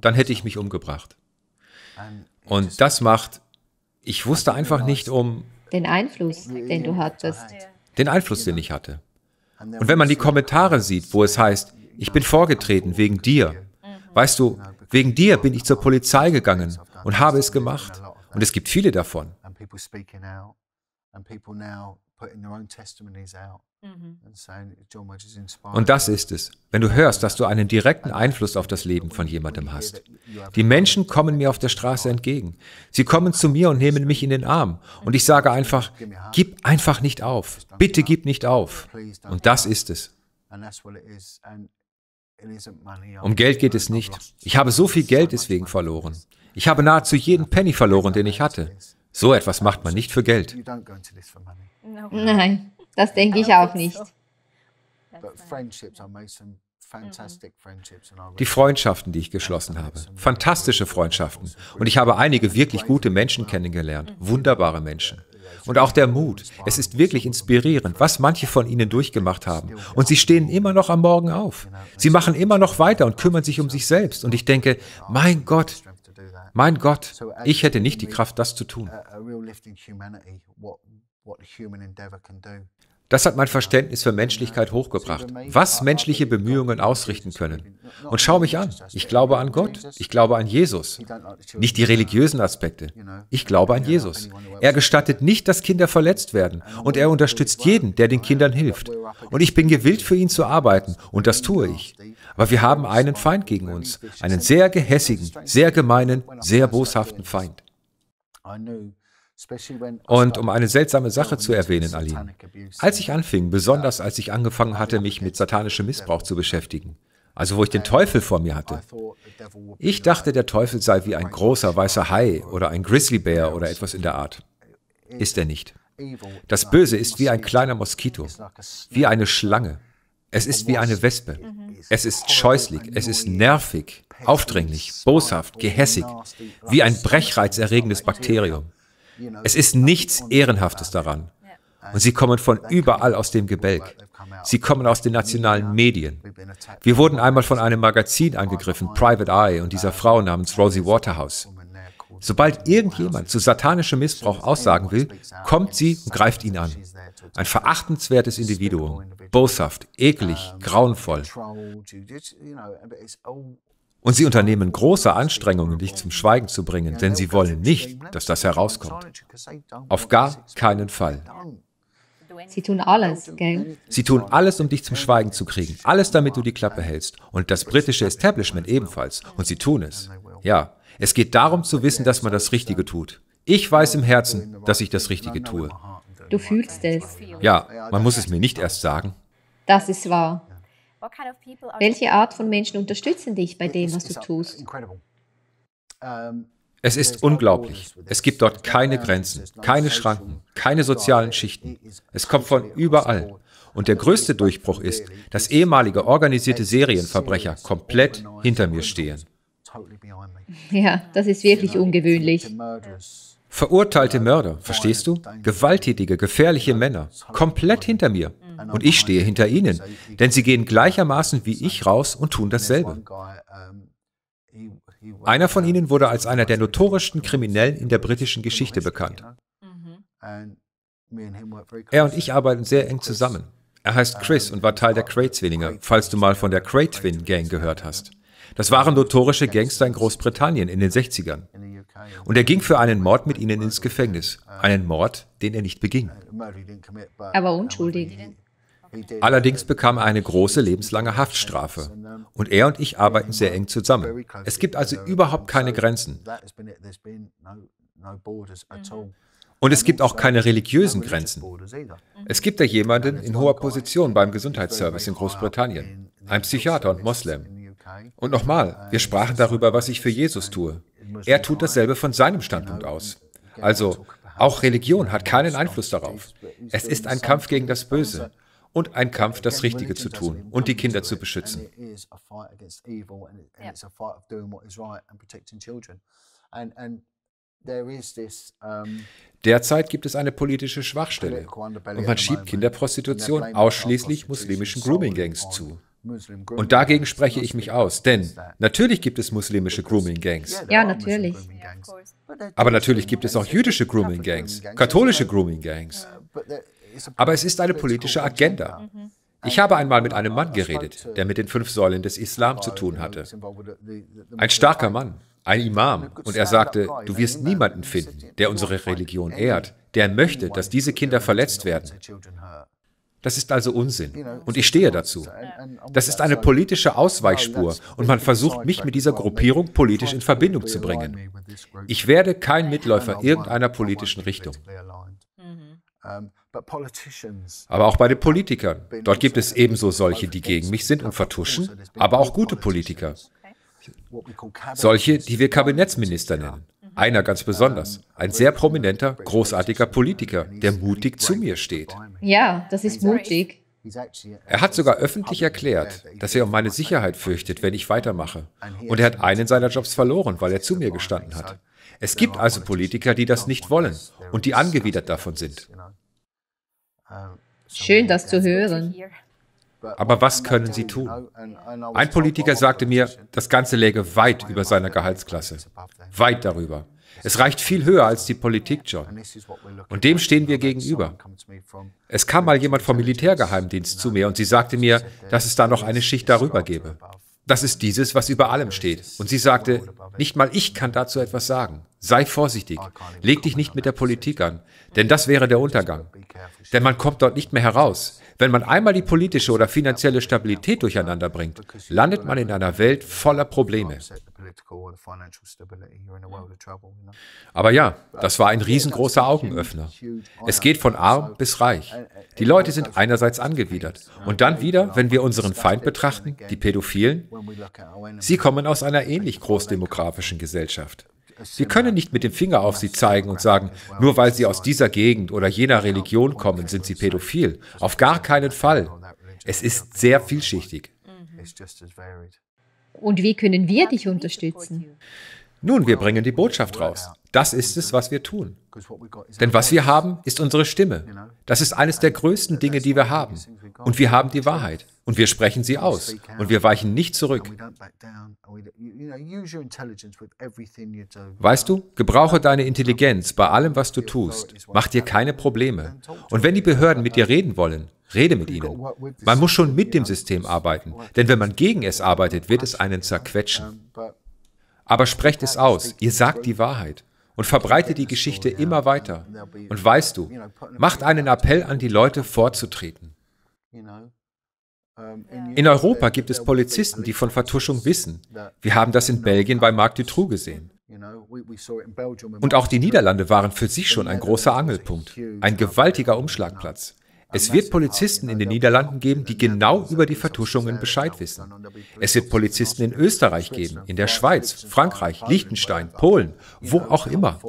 dann hätte ich mich umgebracht. Und das macht, ich wusste einfach nicht um... Den Einfluss, den du hattest. Den Einfluss, den ich hatte. Und wenn man die Kommentare sieht, wo es heißt, ich bin vorgetreten wegen dir. Weißt du, wegen dir bin ich zur Polizei gegangen und habe es gemacht. Und es gibt viele davon. Mhm. Und das ist es, wenn du hörst, dass du einen direkten Einfluss auf das Leben von jemandem hast. Die Menschen kommen mir auf der Straße entgegen. Sie kommen zu mir und nehmen mich in den Arm. Und ich sage einfach, gib einfach nicht auf. Bitte gib nicht auf. Und das ist es. Um Geld geht es nicht. Ich habe so viel Geld deswegen verloren. Ich habe nahezu jeden Penny verloren, den ich hatte. So etwas macht man nicht für Geld. Nein, das denke ich auch nicht. Die Freundschaften, die ich geschlossen habe, fantastische Freundschaften. Und ich habe einige wirklich gute Menschen kennengelernt, wunderbare Menschen. Und auch der Mut. Es ist wirklich inspirierend, was manche von ihnen durchgemacht haben. Und sie stehen immer noch am Morgen auf. Sie machen immer noch weiter und kümmern sich um sich selbst. Und ich denke, mein Gott, mein Gott, ich hätte nicht die Kraft, das zu tun. Das hat mein Verständnis für Menschlichkeit hochgebracht, was menschliche Bemühungen ausrichten können. Und schau mich an, ich glaube an Gott, ich glaube an Jesus. Nicht die religiösen Aspekte, ich glaube an Jesus. Er gestattet nicht, dass Kinder verletzt werden und er unterstützt jeden, der den Kindern hilft. Und ich bin gewillt, für ihn zu arbeiten und das tue ich. Aber wir haben einen Feind gegen uns, einen sehr gehässigen, sehr gemeinen, sehr boshaften Feind. Und um eine seltsame Sache zu erwähnen, Aline, als ich anfing, besonders uh, als ich angefangen hatte, mich mit satanischem Missbrauch zu beschäftigen, also wo ich den Teufel vor mir hatte. Ich dachte, der Teufel sei wie ein großer weißer Hai oder ein Grizzlybär oder etwas in der Art. Ist er nicht. Das Böse ist wie ein kleiner Moskito, wie eine Schlange. Es ist wie eine Wespe. Mm-hmm. Es ist scheußlich, es ist nervig, aufdringlich, boshaft, gehässig, wie ein brechreizerregendes Bakterium. Es ist nichts Ehrenhaftes daran. Und sie kommen von überall aus dem Gebälk. Sie kommen aus den nationalen Medien. Wir wurden einmal von einem Magazin angegriffen, Private Eye, und dieser Frau namens Rosie Waterhouse. Sobald irgendjemand zu satanischem Missbrauch aussagen will, kommt sie und greift ihn an. Ein verachtenswertes Individuum, boshaft, eklig, grauenvoll. Und sie unternehmen große Anstrengungen, dich zum Schweigen zu bringen, denn sie wollen nicht, dass das herauskommt. Auf gar keinen Fall. Sie tun alles, gell? Sie tun alles, um dich zum Schweigen zu kriegen. Alles, damit du die Klappe hältst. Und das britische Establishment ebenfalls. Und sie tun es. Ja, es geht darum zu wissen, dass man das Richtige tut. Ich weiß im Herzen, dass ich das Richtige tue. Du fühlst es. Ja, man muss es mir nicht erst sagen. Das ist wahr. Welche Art von Menschen unterstützen dich bei dem, was du tust? Es ist unglaublich. Es gibt dort keine Grenzen, keine Schranken, keine sozialen Schichten. Es kommt von überall. Und der größte Durchbruch ist, dass ehemalige organisierte Serienverbrecher komplett hinter mir stehen. Ja, das ist wirklich ungewöhnlich. Verurteilte Mörder, verstehst du? Gewalttätige, gefährliche Männer, komplett hinter mir und ich stehe hinter ihnen, denn sie gehen gleichermaßen wie ich raus und tun dasselbe. Einer von ihnen wurde als einer der notorischsten Kriminellen in der britischen Geschichte bekannt. Mhm. Er und ich arbeiten sehr eng zusammen. Er heißt Chris und war Teil der Cray-Zwillinge, falls du mal von der Cray-Twin-Gang gehört hast. Das waren notorische Gangster in Großbritannien in den 60ern. Und er ging für einen Mord mit ihnen ins Gefängnis. Einen Mord, den er nicht beging. Er war unschuldig. Allerdings bekam er eine große lebenslange Haftstrafe. Und er und ich arbeiten sehr eng zusammen. Es gibt also überhaupt keine Grenzen. Und es gibt auch keine religiösen Grenzen. Es gibt da jemanden in hoher Position beim Gesundheitsservice in Großbritannien, ein Psychiater und Moslem. Und nochmal, wir sprachen darüber, was ich für Jesus tue. Er tut dasselbe von seinem Standpunkt aus. Also, auch Religion hat keinen Einfluss darauf. Es ist ein Kampf gegen das Böse und ein Kampf, das Richtige zu tun und die Kinder zu beschützen. Derzeit gibt es eine politische Schwachstelle und man schiebt Kinderprostitution ausschließlich muslimischen Grooming-Gangs zu. Und dagegen spreche ich mich aus, denn natürlich gibt es muslimische Grooming Gangs. Ja, natürlich. Aber natürlich gibt es auch jüdische Grooming Gangs, katholische Grooming Gangs. Uh, aber es ist eine politische Agenda. Mhm. Ich habe einmal mit einem Mann geredet, äh, der mit den fünf Säulen des Islam zu tun hatte. Ein starker Mann, ein Imam. Und er sagte, du wirst niemanden finden, der unsere Religion ehrt, der möchte, dass diese Kinder verletzt werden. Das ist also Unsinn. Und ich stehe dazu. Das ist eine politische Ausweichspur und man versucht, mich mit dieser Gruppierung politisch in Verbindung zu bringen. Ich werde kein Mitläufer irgendeiner politischen Richtung. Ähm, aber auch bei den Politikern. Dort gibt es ebenso solche, die gegen mich sind und vertuschen, also, aber auch gute Politiker. Solche, die wir Kabinettsminister nennen. Mhm. Einer ganz besonders. Ähm, Ein sehr prominenter, großartiger Politiker, der mutig zu mir steht. Ja, das ist mutig. Er hat sogar öffentlich erklärt, dass er um meine Sicherheit fürchtet, wenn ich weitermache. Und er hat einen seiner Jobs verloren, weil er zu mir gestanden hat. Es gibt also Politiker, die das nicht wollen und die angewidert davon sind. Äh, Schön, das zu hören. Aber was können sie tun? Ein Politiker sagte mir, das Ganze läge weit über seiner Gehaltsklasse. Weit darüber. Es reicht viel höher als die Politik, John. Und dem stehen wir gegenüber. Es kam mal jemand vom Militärgeheimdienst zu mir und sie sagte mir, dass es da noch eine Schicht darüber gäbe. Das ist dieses, was über allem steht. Und sie sagte, nicht mal ich kann dazu etwas sagen. Sei vorsichtig. Leg dich nicht mit der Politik an, denn das wäre der Untergang. Denn man kommt dort nicht mehr heraus. Wenn man einmal die politische oder finanzielle Stabilität durcheinander bringt, landet man in einer Welt voller Probleme. Aber ja, das war ein riesengroßer Augenöffner. Es geht von arm bis reich. Die Leute sind einerseits angewidert. Und dann wieder, wenn wir unseren Feind betrachten, die Pädophilen, sie kommen aus einer ähnlich großdemografischen Gesellschaft. Wir können nicht mit dem Finger auf sie zeigen und sagen, nur weil sie aus dieser Gegend oder jener Religion kommen, sind sie pädophil. Auf gar keinen Fall. Es ist sehr vielschichtig. Mhm. Und wie können wir dich unterstützen? Nun, wir bringen die Botschaft raus. Das ist es, was wir tun. Denn was wir haben, ist unsere Stimme. Das ist eines der größten Dinge, die wir haben. Und wir haben die Wahrheit. Und wir sprechen sie aus. Und wir weichen nicht zurück. Weißt du, gebrauche deine Intelligenz bei allem, was du tust. Mach dir keine Probleme. Und wenn die Behörden mit dir reden wollen, Rede mit ihnen. Man muss schon mit dem System arbeiten, denn wenn man gegen es arbeitet, wird es einen zerquetschen. Aber sprecht es aus, ihr sagt die Wahrheit und verbreitet die Geschichte immer weiter. Und weißt du, macht einen Appell an die Leute vorzutreten. In Europa gibt es Polizisten, die von Vertuschung wissen. Wir haben das in Belgien bei Marc Dutroux gesehen. Und auch die Niederlande waren für sich schon ein großer Angelpunkt, ein gewaltiger Umschlagplatz. Es wird Polizisten in den Niederlanden geben, die genau über die Vertuschungen Bescheid wissen. Es wird Polizisten in Österreich geben, in der Schweiz, Frankreich, Liechtenstein, Polen, wo auch immer.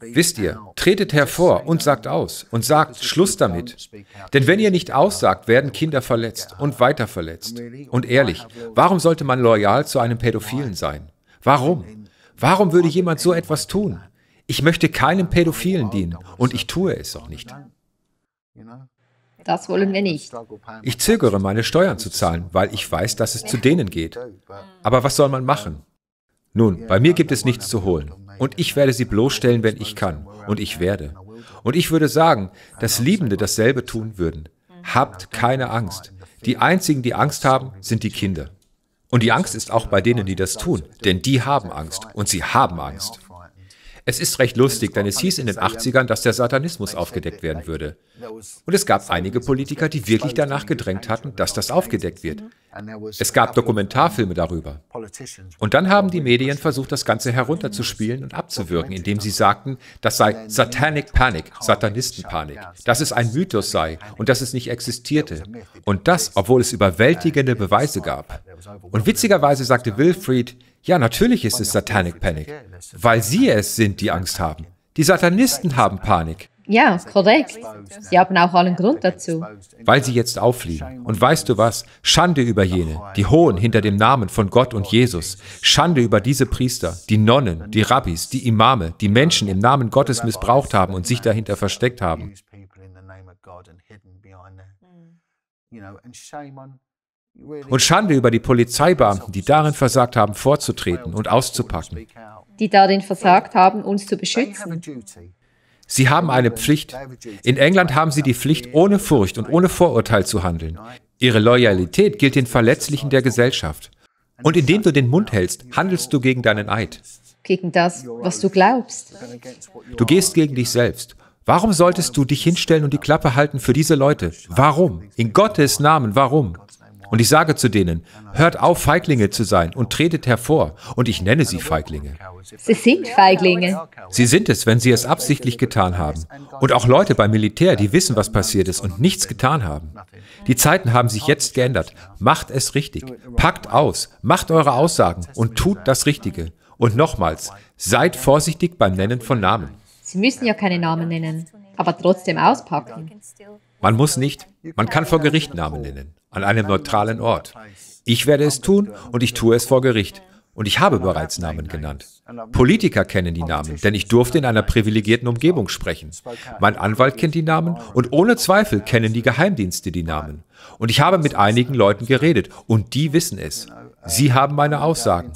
Wisst ihr, tretet hervor und sagt aus und sagt Schluss damit. Denn wenn ihr nicht aussagt, werden Kinder verletzt und weiter verletzt. Und ehrlich, warum sollte man loyal zu einem Pädophilen sein? Warum? Warum würde jemand so etwas tun? Ich möchte keinem Pädophilen dienen und ich tue es auch nicht. Das wollen wir nicht. Ich zögere, meine Steuern zu zahlen, weil ich weiß, dass es zu denen geht. Aber was soll man machen? Nun, bei mir gibt es nichts zu holen. Und ich werde sie bloßstellen, wenn ich kann. Und ich werde. Und ich würde sagen, dass Liebende dasselbe tun würden. Habt keine Angst. Die einzigen, die Angst haben, sind die Kinder. Und die Angst ist auch bei denen, die das tun, denn die haben Angst und sie haben Angst. Es ist recht lustig, denn es hieß in den 80ern, dass der Satanismus aufgedeckt werden würde. Und es gab einige Politiker, die wirklich danach gedrängt hatten, dass das aufgedeckt wird. Es gab Dokumentarfilme darüber. Und dann haben die Medien versucht, das Ganze herunterzuspielen und abzuwürgen, indem sie sagten, das sei Satanic Panic, Satanistenpanik, dass es ein Mythos sei und dass es nicht existierte. Und das, obwohl es überwältigende Beweise gab. Und witzigerweise sagte Wilfried, ja, natürlich ist es Satanic Panic, weil sie es sind, die Angst haben. Die Satanisten haben Panik. Ja, korrekt. Sie haben auch allen Grund dazu. Weil sie jetzt auffliegen. Und weißt du was? Schande über jene, die hohen hinter dem Namen von Gott und Jesus. Schande über diese Priester, die Nonnen, die Rabbis, die Imame, die Menschen im Namen Gottes missbraucht haben und sich dahinter versteckt haben und Schande über die Polizeibeamten, die darin versagt haben, vorzutreten und auszupacken. Die darin versagt haben, uns zu beschützen. Sie haben eine Pflicht. In England haben sie die Pflicht, ohne Furcht und ohne Vorurteil zu handeln. Ihre Loyalität gilt den Verletzlichen der Gesellschaft. Und indem du den Mund hältst, handelst du gegen deinen Eid. Gegen das, was du glaubst. Du gehst gegen dich selbst. Warum solltest du dich hinstellen und die Klappe halten für diese Leute? Warum? In Gottes Namen, warum? Und ich sage zu denen, hört auf, Feiglinge zu sein und tretet hervor. Und ich nenne sie Feiglinge. Sie sind Feiglinge. Sie sind es, wenn sie es absichtlich getan haben. Und auch Leute beim Militär, die wissen, was passiert ist und nichts getan haben. Die Zeiten haben sich jetzt geändert. Macht es richtig. Packt aus. Macht eure Aussagen und tut das Richtige. Und nochmals, seid vorsichtig beim Nennen von Namen. Sie müssen ja keine Namen nennen, aber trotzdem auspacken. Man muss nicht. Man kann vor Gericht Namen nennen an einem neutralen Ort. Ich werde es tun und ich tue es vor Gericht. Und ich habe bereits Namen genannt. Politiker kennen die Namen, denn ich durfte in einer privilegierten Umgebung sprechen. Mein Anwalt kennt die Namen und ohne Zweifel kennen die Geheimdienste die Namen. Und ich habe mit einigen Leuten geredet und die wissen es. Sie haben meine Aussagen.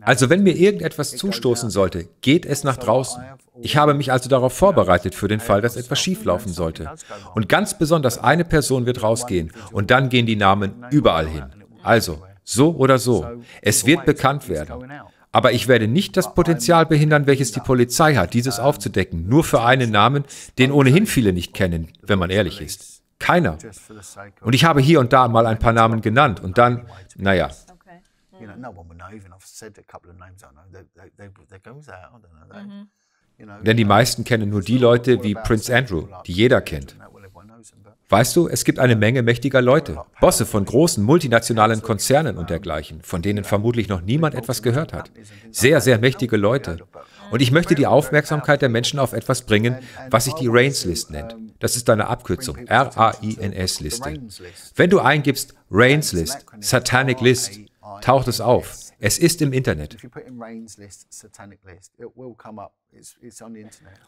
Also wenn mir irgendetwas zustoßen sollte, geht es nach draußen. Ich habe mich also darauf vorbereitet für den Fall, dass etwas schieflaufen sollte. Und ganz besonders eine Person wird rausgehen und dann gehen die Namen überall hin. Also, so oder so. Es wird bekannt werden. Aber ich werde nicht das Potenzial behindern, welches die Polizei hat, dieses aufzudecken, nur für einen Namen, den ohnehin viele nicht kennen, wenn man ehrlich ist. Keiner. Und ich habe hier und da mal ein paar Namen genannt und dann, naja. Denn die uh, meisten kennen nur die Leute wie Prince Andrew, die jeder kennt. Weißt du, es gibt eine Menge mächtiger Leute, Bosse von großen multinationalen Konzernen und dergleichen, von denen vermutlich noch niemand etwas gehört hat. Sehr, sehr mächtige Leute. Und ich möchte die Aufmerksamkeit der Menschen auf etwas bringen, was sich die Rains-List nennt. Das ist eine Abkürzung, R-A-I-N-S-Liste. Wenn du eingibst Rains-List, Satanic List, taucht es auf. Es ist im Internet.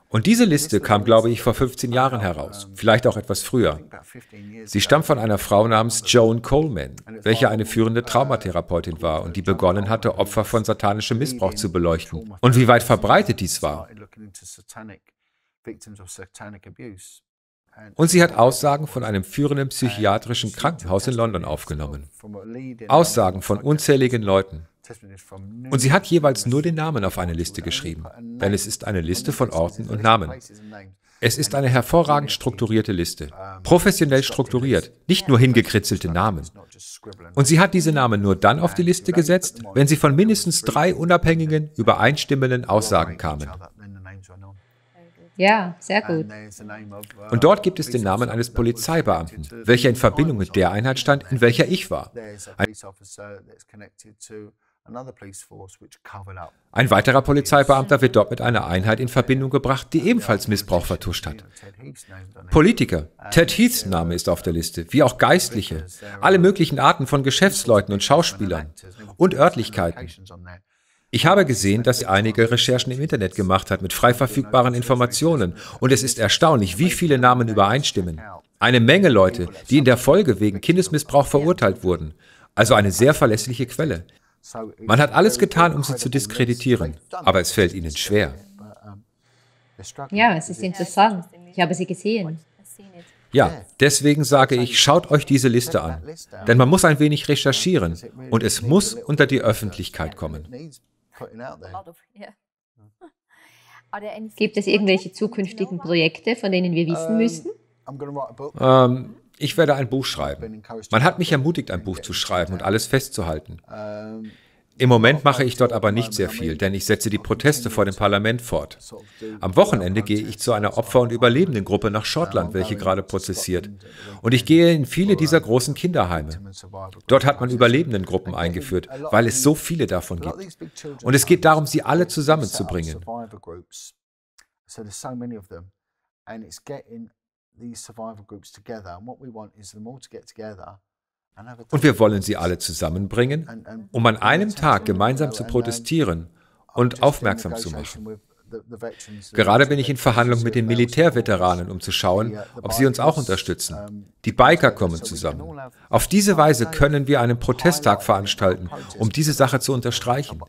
Und diese Liste kam, glaube ich, vor 15 Jahren heraus, vielleicht auch etwas früher. Sie stammt von einer Frau namens Joan Coleman, welche eine führende uh, Traumatherapeutin war und die begonnen hatte, Opfer von satanischem Missbrauch zu beleuchten und wie weit verbreitet dies war. Und sie hat Aussagen von einem führenden psychiatrischen Krankenhaus in London aufgenommen. Aussagen von unzähligen Leuten. Und sie hat jeweils nur den Namen auf eine Liste geschrieben, denn es ist eine Liste von Orten und Namen. Es ist eine hervorragend strukturierte Liste, ähm, professionell strukturiert, nicht nur hingekritzelte Namen. Und sie hat diese Namen nur dann auf die Liste gesetzt, wenn sie von mindestens drei unabhängigen, übereinstimmenden Aussagen kamen. Ja, sehr gut. Uh, und dort gibt es den Namen eines Polizeibeamten, welcher in Verbindung mit der Einheit stand, in welcher ich war. Ein ein weiterer Polizeibeamter wird dort mit einer Einheit in Verbindung gebracht, die ebenfalls Missbrauch vertuscht hat. Politiker, Ted Heaths Name ist auf der Liste, wie auch Geistliche, alle möglichen Arten von Geschäftsleuten und Schauspielern und Örtlichkeiten. Ich habe gesehen, dass sie einige Recherchen im Internet gemacht hat mit frei verfügbaren Informationen und es ist erstaunlich, wie viele Namen übereinstimmen. Eine Menge Leute, die in der Folge wegen Kindesmissbrauch verurteilt wurden. Also eine sehr verlässliche Quelle. Man hat alles getan, um sie zu diskreditieren, aber es fällt ihnen schwer. Ja, es ist interessant. Ich habe sie gesehen. Ja, deswegen sage ich, schaut euch diese Liste an. Denn man muss ein wenig recherchieren und es muss unter die Öffentlichkeit kommen. Gibt es irgendwelche zukünftigen Projekte, von denen wir wissen müssen? Ähm, ich werde ein Buch schreiben. Man hat mich ermutigt, ein Buch zu schreiben und alles festzuhalten. Im Moment mache ich dort aber nicht sehr viel, denn ich setze die Proteste vor dem Parlament fort. Am Wochenende gehe ich zu einer Opfer- und Überlebendengruppe nach Schottland, welche gerade prozessiert. Und ich gehe in viele dieser großen Kinderheime. Dort hat man Überlebendengruppen eingeführt, weil es so viele davon gibt. Und es geht darum, sie alle zusammenzubringen these survival groups together. And what we want is them all to get together und wir wollen sie alle zusammenbringen, um an einem Tag gemeinsam zu protestieren und aufmerksam zu machen. Gerade bin ich in Verhandlung mit den Militärveteranen, um zu schauen, uh, ob sie uns auch unterstützen. Die Biker kommen zusammen. Auf diese Weise können wir einen Protesttag veranstalten, um diese Sache zu unterstreichen.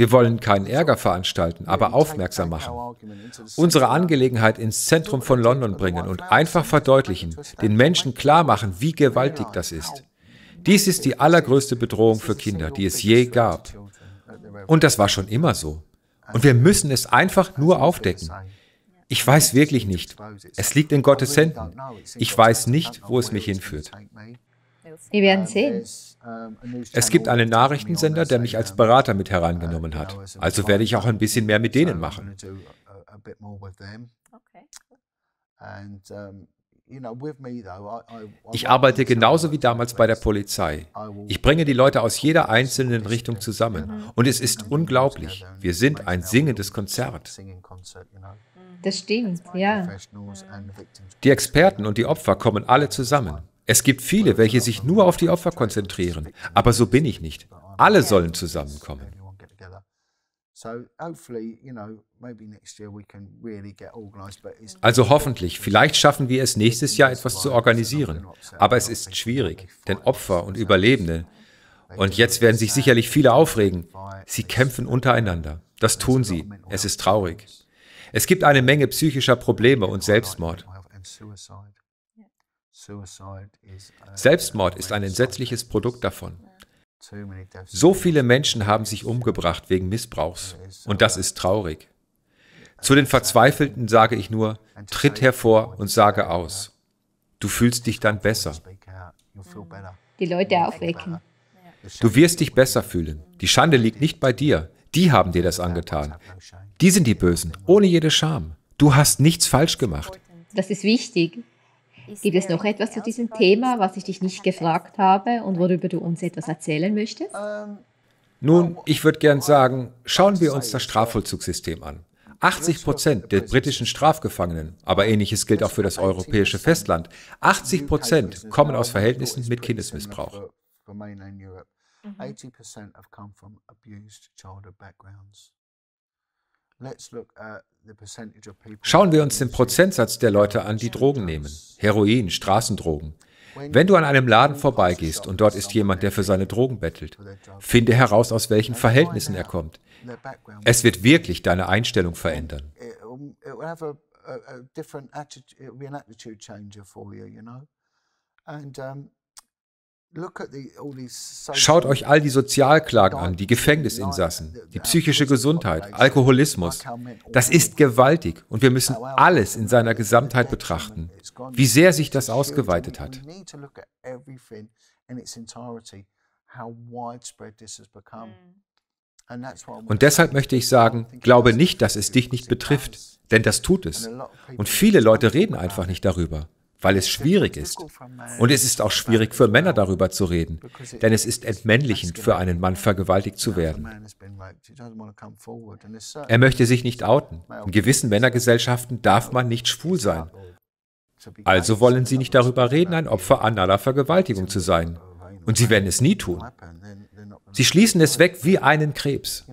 Wir wollen keinen Ärger veranstalten, aber aufmerksam machen. Unsere Angelegenheit ins Zentrum von London bringen und einfach verdeutlichen, den Menschen klar machen, wie gewaltig das ist. Dies ist die allergrößte Bedrohung für Kinder, die es je gab. Und das war schon immer so. Und wir müssen es einfach nur aufdecken. Ich weiß wirklich nicht. Es liegt in Gottes Händen. Ich weiß nicht, wo es mich hinführt. Wir werden uh, sehen. Ähm, es gibt einen Nachrichtensender, der mich als Berater mit äh, herangenommen hat. Also werde ich auch ein bisschen mehr mit denen machen. Ich arbeite genauso wie damals bei der Polizei. Ich bringe die Leute aus jeder einzelnen Richtung zusammen. Und es ist unglaublich. Wir sind ein singendes Konzert. Das stimmt, ja. Die Experten und die Opfer kommen alle zusammen. Es gibt viele, welche sich nur auf die Opfer konzentrieren, aber so bin ich nicht. Alle sollen zusammenkommen. Also hoffentlich, vielleicht schaffen wir es nächstes Jahr etwas zu organisieren. Aber es ist schwierig, denn Opfer und Überlebende, und jetzt werden sich sicherlich viele aufregen, sie kämpfen untereinander. Das tun sie. Es ist traurig. Es gibt eine Menge psychischer Probleme und Selbstmord. Selbstmord ist ein entsetzliches Produkt davon. So viele Menschen haben sich umgebracht wegen Missbrauchs. Und das ist traurig. Zu den Verzweifelten sage ich nur, tritt hervor und sage aus. Du fühlst dich dann besser. Mm. Die Leute aufwecken. Du wirst dich besser fühlen. Die Schande liegt nicht bei dir. Die haben dir das angetan. Die sind die Bösen, ohne jede Scham. Du hast nichts falsch gemacht. Das ist wichtig. Gibt es noch etwas zu diesem Thema, was ich dich nicht gefragt habe und worüber du uns etwas erzählen möchtest? Ähm, Nun, ähm, ich würde gern sagen, schauen wir uns das Strafvollzugssystem an. 80 Prozent der britischen Strafgefangenen, aber ähnliches gilt auch für das europäische Festland, 80 Prozent kommen aus Verhältnissen mit Kindesmissbrauch. Mhm. Schauen wir uns den Prozentsatz der Leute an, die Drogen nehmen. Heroin, Straßendrogen. Wenn du an einem Laden vorbeigehst und dort ist jemand, der für seine Drogen bettelt, finde heraus, aus welchen Verhältnissen er kommt. Es wird wirklich deine Einstellung verändern. And um, Schaut euch all die Sozialklagen an, die Gefängnisinsassen, die psychische Gesundheit, Alkoholismus. Das ist gewaltig und wir müssen alles in seiner Gesamtheit betrachten, wie sehr sich das ausgeweitet hat. Mm. Und deshalb möchte ich sagen, glaube nicht, dass es dich nicht betrifft, denn das tut es. Und viele Leute reden einfach nicht darüber weil es schwierig ist. Und es ist auch schwierig für Männer darüber zu reden, denn es ist entmännlichend für einen Mann vergewaltigt zu werden. Er möchte sich nicht outen. In gewissen Männergesellschaften darf man nicht schwul sein. Also wollen sie nicht darüber reden, ein Opfer analer Vergewaltigung zu sein. Und sie werden es nie tun. Sie schließen es weg wie einen Krebs.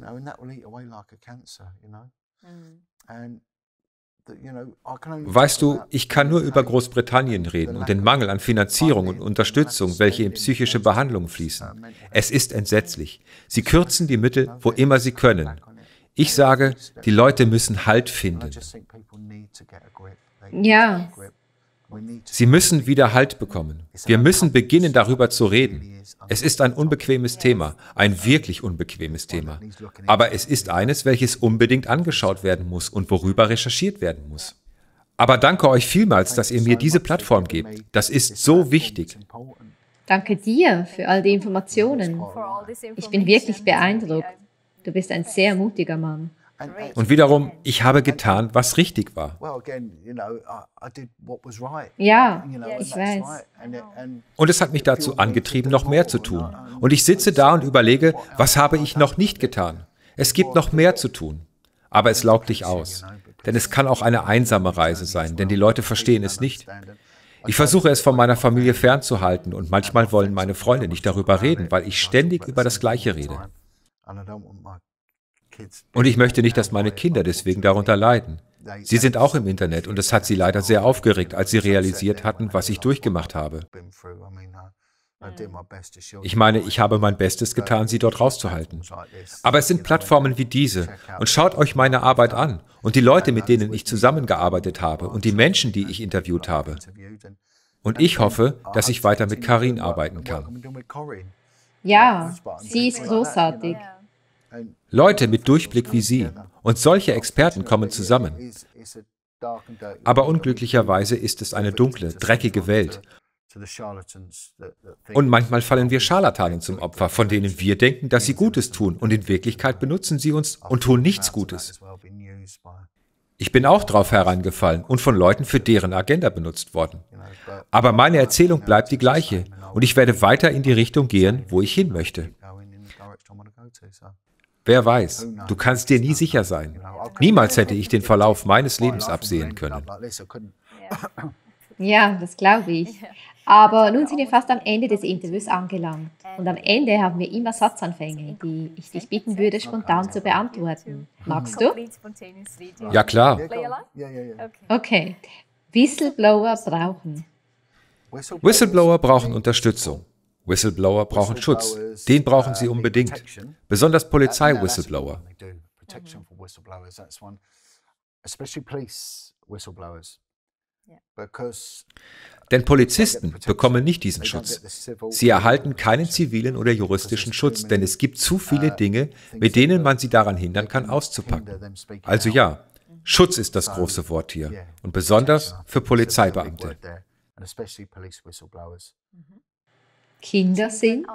Mhm. Weißt du, ich kann nur über Großbritannien reden und den Mangel an Finanzierung und Unterstützung, welche in psychische Behandlung fließen. Es ist entsetzlich. Sie kürzen die Mittel, wo immer sie können. Ich sage, die Leute müssen Halt finden. Ja, Sie müssen wieder Halt bekommen. Wir müssen beginnen, darüber zu reden. Es ist ein unbequemes Thema, ein wirklich unbequemes Thema. Aber es ist eines, welches unbedingt angeschaut werden muss und worüber recherchiert werden muss. Aber danke euch vielmals, dass ihr mir diese Plattform gebt. Das ist so wichtig. Danke dir für all die Informationen. Ich bin wirklich beeindruckt. Du bist ein sehr mutiger Mann. Und wiederum, ich habe getan, was richtig war. Ja, ich weiß. Und es hat mich dazu angetrieben, noch mehr zu tun. Und ich sitze da und überlege, was habe ich noch nicht getan? Es gibt noch mehr zu tun. Aber es laugt dich aus. Denn es kann auch eine einsame Reise sein, denn die Leute verstehen es nicht. Ich versuche es von meiner Familie fernzuhalten und manchmal wollen meine Freunde nicht darüber reden, weil ich ständig über das Gleiche rede. Und ich möchte nicht, dass meine Kinder deswegen darunter leiden. Sie sind auch im Internet und es hat sie leider sehr aufgeregt, als sie realisiert hatten, was ich durchgemacht habe. Ich meine, ich habe mein Bestes getan, sie dort rauszuhalten. Aber es sind Plattformen wie diese. Und schaut euch meine Arbeit an und die Leute, mit denen ich zusammengearbeitet habe und die Menschen, die ich interviewt habe. Und ich hoffe, dass ich weiter mit Karin arbeiten kann. Ja, sie ist großartig. Leute mit Durchblick wie Sie und solche Experten kommen zusammen. Aber unglücklicherweise ist es eine dunkle, dreckige Welt. Und manchmal fallen wir Scharlatanen zum Opfer, von denen wir denken, dass sie Gutes tun, und in Wirklichkeit benutzen sie uns und tun nichts Gutes. Ich bin auch drauf hereingefallen und von Leuten für deren Agenda benutzt worden. Aber meine Erzählung bleibt die gleiche und ich werde weiter in die Richtung gehen, wo ich hin möchte. Wer weiß, du kannst dir nie sicher sein. Genau, Niemals hätte ich den Verlauf meines Lebens absehen können. Ja, das glaube ich. Aber nun sind wir fast am Ende des Interviews angelangt. Und am Ende haben wir immer Satzanfänge, die ich dich bitten würde, spontan zu beantworten. Magst du? Ja, klar. Okay. Whistleblower brauchen. Whistleblower brauchen Unterstützung. Whistleblower brauchen Schutz. Den brauchen sie uh, unbedingt. Besonders Polizei-Whistleblower. Uh, denn Polizisten bekommen nicht diesen Schutz. Sie erhalten keinen zivilen oder juristischen Schutz, denn es gibt zu viele uh, Dinge, mit denen man sie daran hindern kann, auszupacken. Also ja, mhm. Schutz ist das große Wort hier und besonders für Polizeibeamte. Mhm. Kinder sind?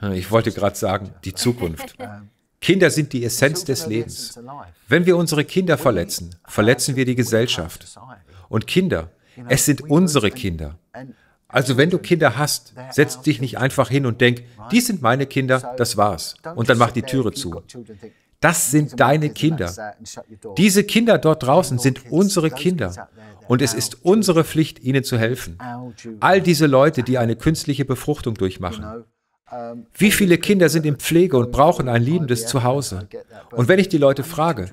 Hm, ich wollte gerade sagen, die Zukunft. Ähm, Kinder sind die Essenz des Lebens. Wenn wir unsere Kinder verletzen, verletzen wir die Gesellschaft. Und Kinder, es sind unsere Kinder. Also wenn du Kinder hast, setz dich nicht einfach hin und denk, die sind meine Kinder, das war's. Und dann mach die Türe zu. Das sind deine Kinder. Diese Kinder dort draußen sind unsere Kinder. Und es ist unsere Pflicht, ihnen zu helfen. All diese Leute, die eine künstliche Befruchtung durchmachen. Wie viele Kinder sind in Pflege und brauchen ein liebendes Zuhause? Und wenn ich die Leute frage,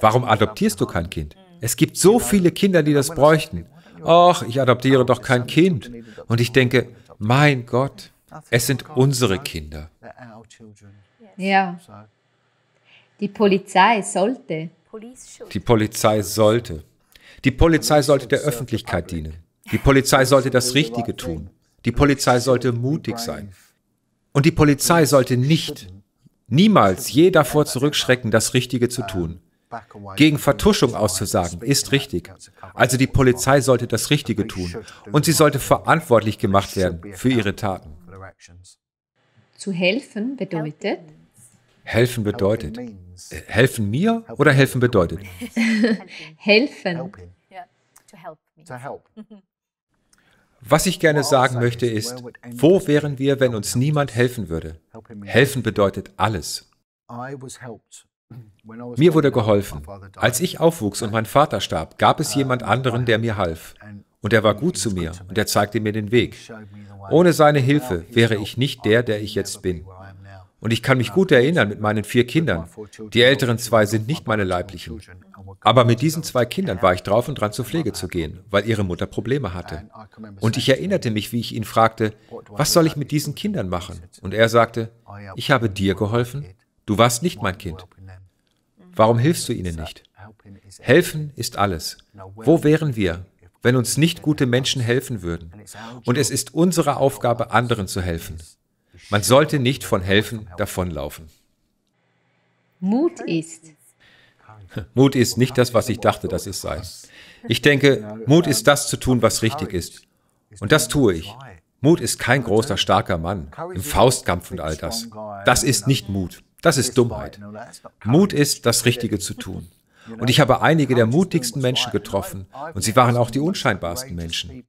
warum adoptierst du kein Kind? Es gibt so viele Kinder, die das bräuchten. Ach, ich adoptiere doch kein Kind. Und ich denke, mein Gott, es sind unsere Kinder. Ja. Die Polizei sollte. Die Polizei sollte. Die Polizei sollte der Öffentlichkeit dienen. Die Polizei sollte das Richtige tun. Die Polizei sollte mutig sein. Und die Polizei sollte nicht, niemals je davor zurückschrecken, das Richtige zu ähm, tun. Gegen Vertuschung auszusagen ist richtig. Also die Polizei sollte das Richtige tun und sie sollte verantwortlich gemacht werden für ihre Taten. Zu helfen bedeutet, Helfen bedeutet. Äh, helfen mir oder helfen bedeutet? helfen. Mhm. Was ich gerne sagen möchte ist, wo wären wir, wenn uns niemand helfen würde? Helfen bedeutet alles. Mir wurde geholfen. Als ich aufwuchs und mein Vater starb, gab es uh, jemand anderen, der mir half. Und er war gut zu mir und er zeigte mir den Weg. Ohne seine Hilfe wäre ich nicht der, der ich jetzt bin. Und ich kann mich gut erinnern mit meinen vier Kindern. Die älteren zwei sind nicht meine leiblichen. Aber mit diesen zwei Kindern war ich drauf und dran zur Pflege zu gehen, weil ihre Mutter Probleme hatte. Und ich erinnerte mich, wie ich ihn fragte, was soll ich mit diesen Kindern machen? Und er sagte, ich habe dir geholfen, du warst nicht mein Kind. Warum hilfst du ihnen nicht? Helfen ist alles. Wo wären wir, wenn uns nicht gute Menschen helfen würden? Und es ist unsere Aufgabe, anderen zu helfen. Man sollte nicht von Helfen davonlaufen. Mut ist. Mut ist nicht das, was ich dachte, dass es sei. Ich denke, Mut ist das zu tun, was richtig ist. Und das tue ich. Mut ist kein großer, starker Mann im Faustkampf und all das. Das ist nicht Mut. Das ist Dummheit. Mut ist, das Richtige zu tun. Und ich habe einige der mutigsten Menschen getroffen und sie waren auch die unscheinbarsten Menschen.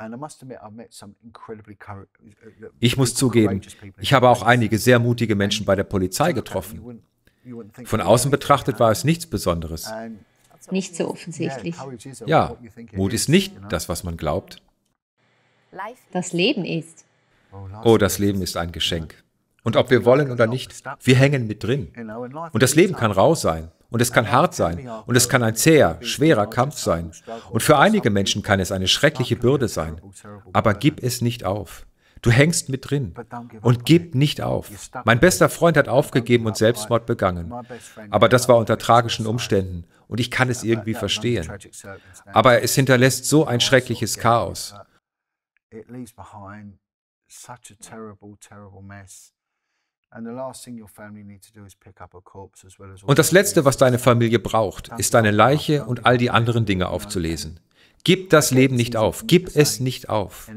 Uh, uh, ich muss zugeben, ich habe auch einige sehr mutige Menschen bei der Polizei getroffen. Von außen betrachtet war es nichts Besonderes. Nicht so offensichtlich. Ja, Mut ist nicht das, was man glaubt. Das Leben ist. Oh, oh das Leben ist ein Geschenk. Und ob wir wollen oder nicht, wir hängen mit drin. Und das Leben kann rau sein. Und es kann hart sein. Und es kann ein zäher, schwerer Kampf sein. Und für einige Menschen kann es eine schreckliche Bürde sein. Aber gib es nicht auf. Du hängst mit drin und gib nicht auf. Mein bester Freund hat aufgegeben und Selbstmord begangen. Aber das war unter tragischen Umständen und ich kann es irgendwie verstehen. Aber es hinterlässt so ein schreckliches Chaos. It leaves behind such a terrible, terrible mess. Und das Letzte, was deine Familie braucht, ist deine Leiche und all die anderen Dinge aufzulesen. Gib das Leben nicht auf, gib es nicht auf.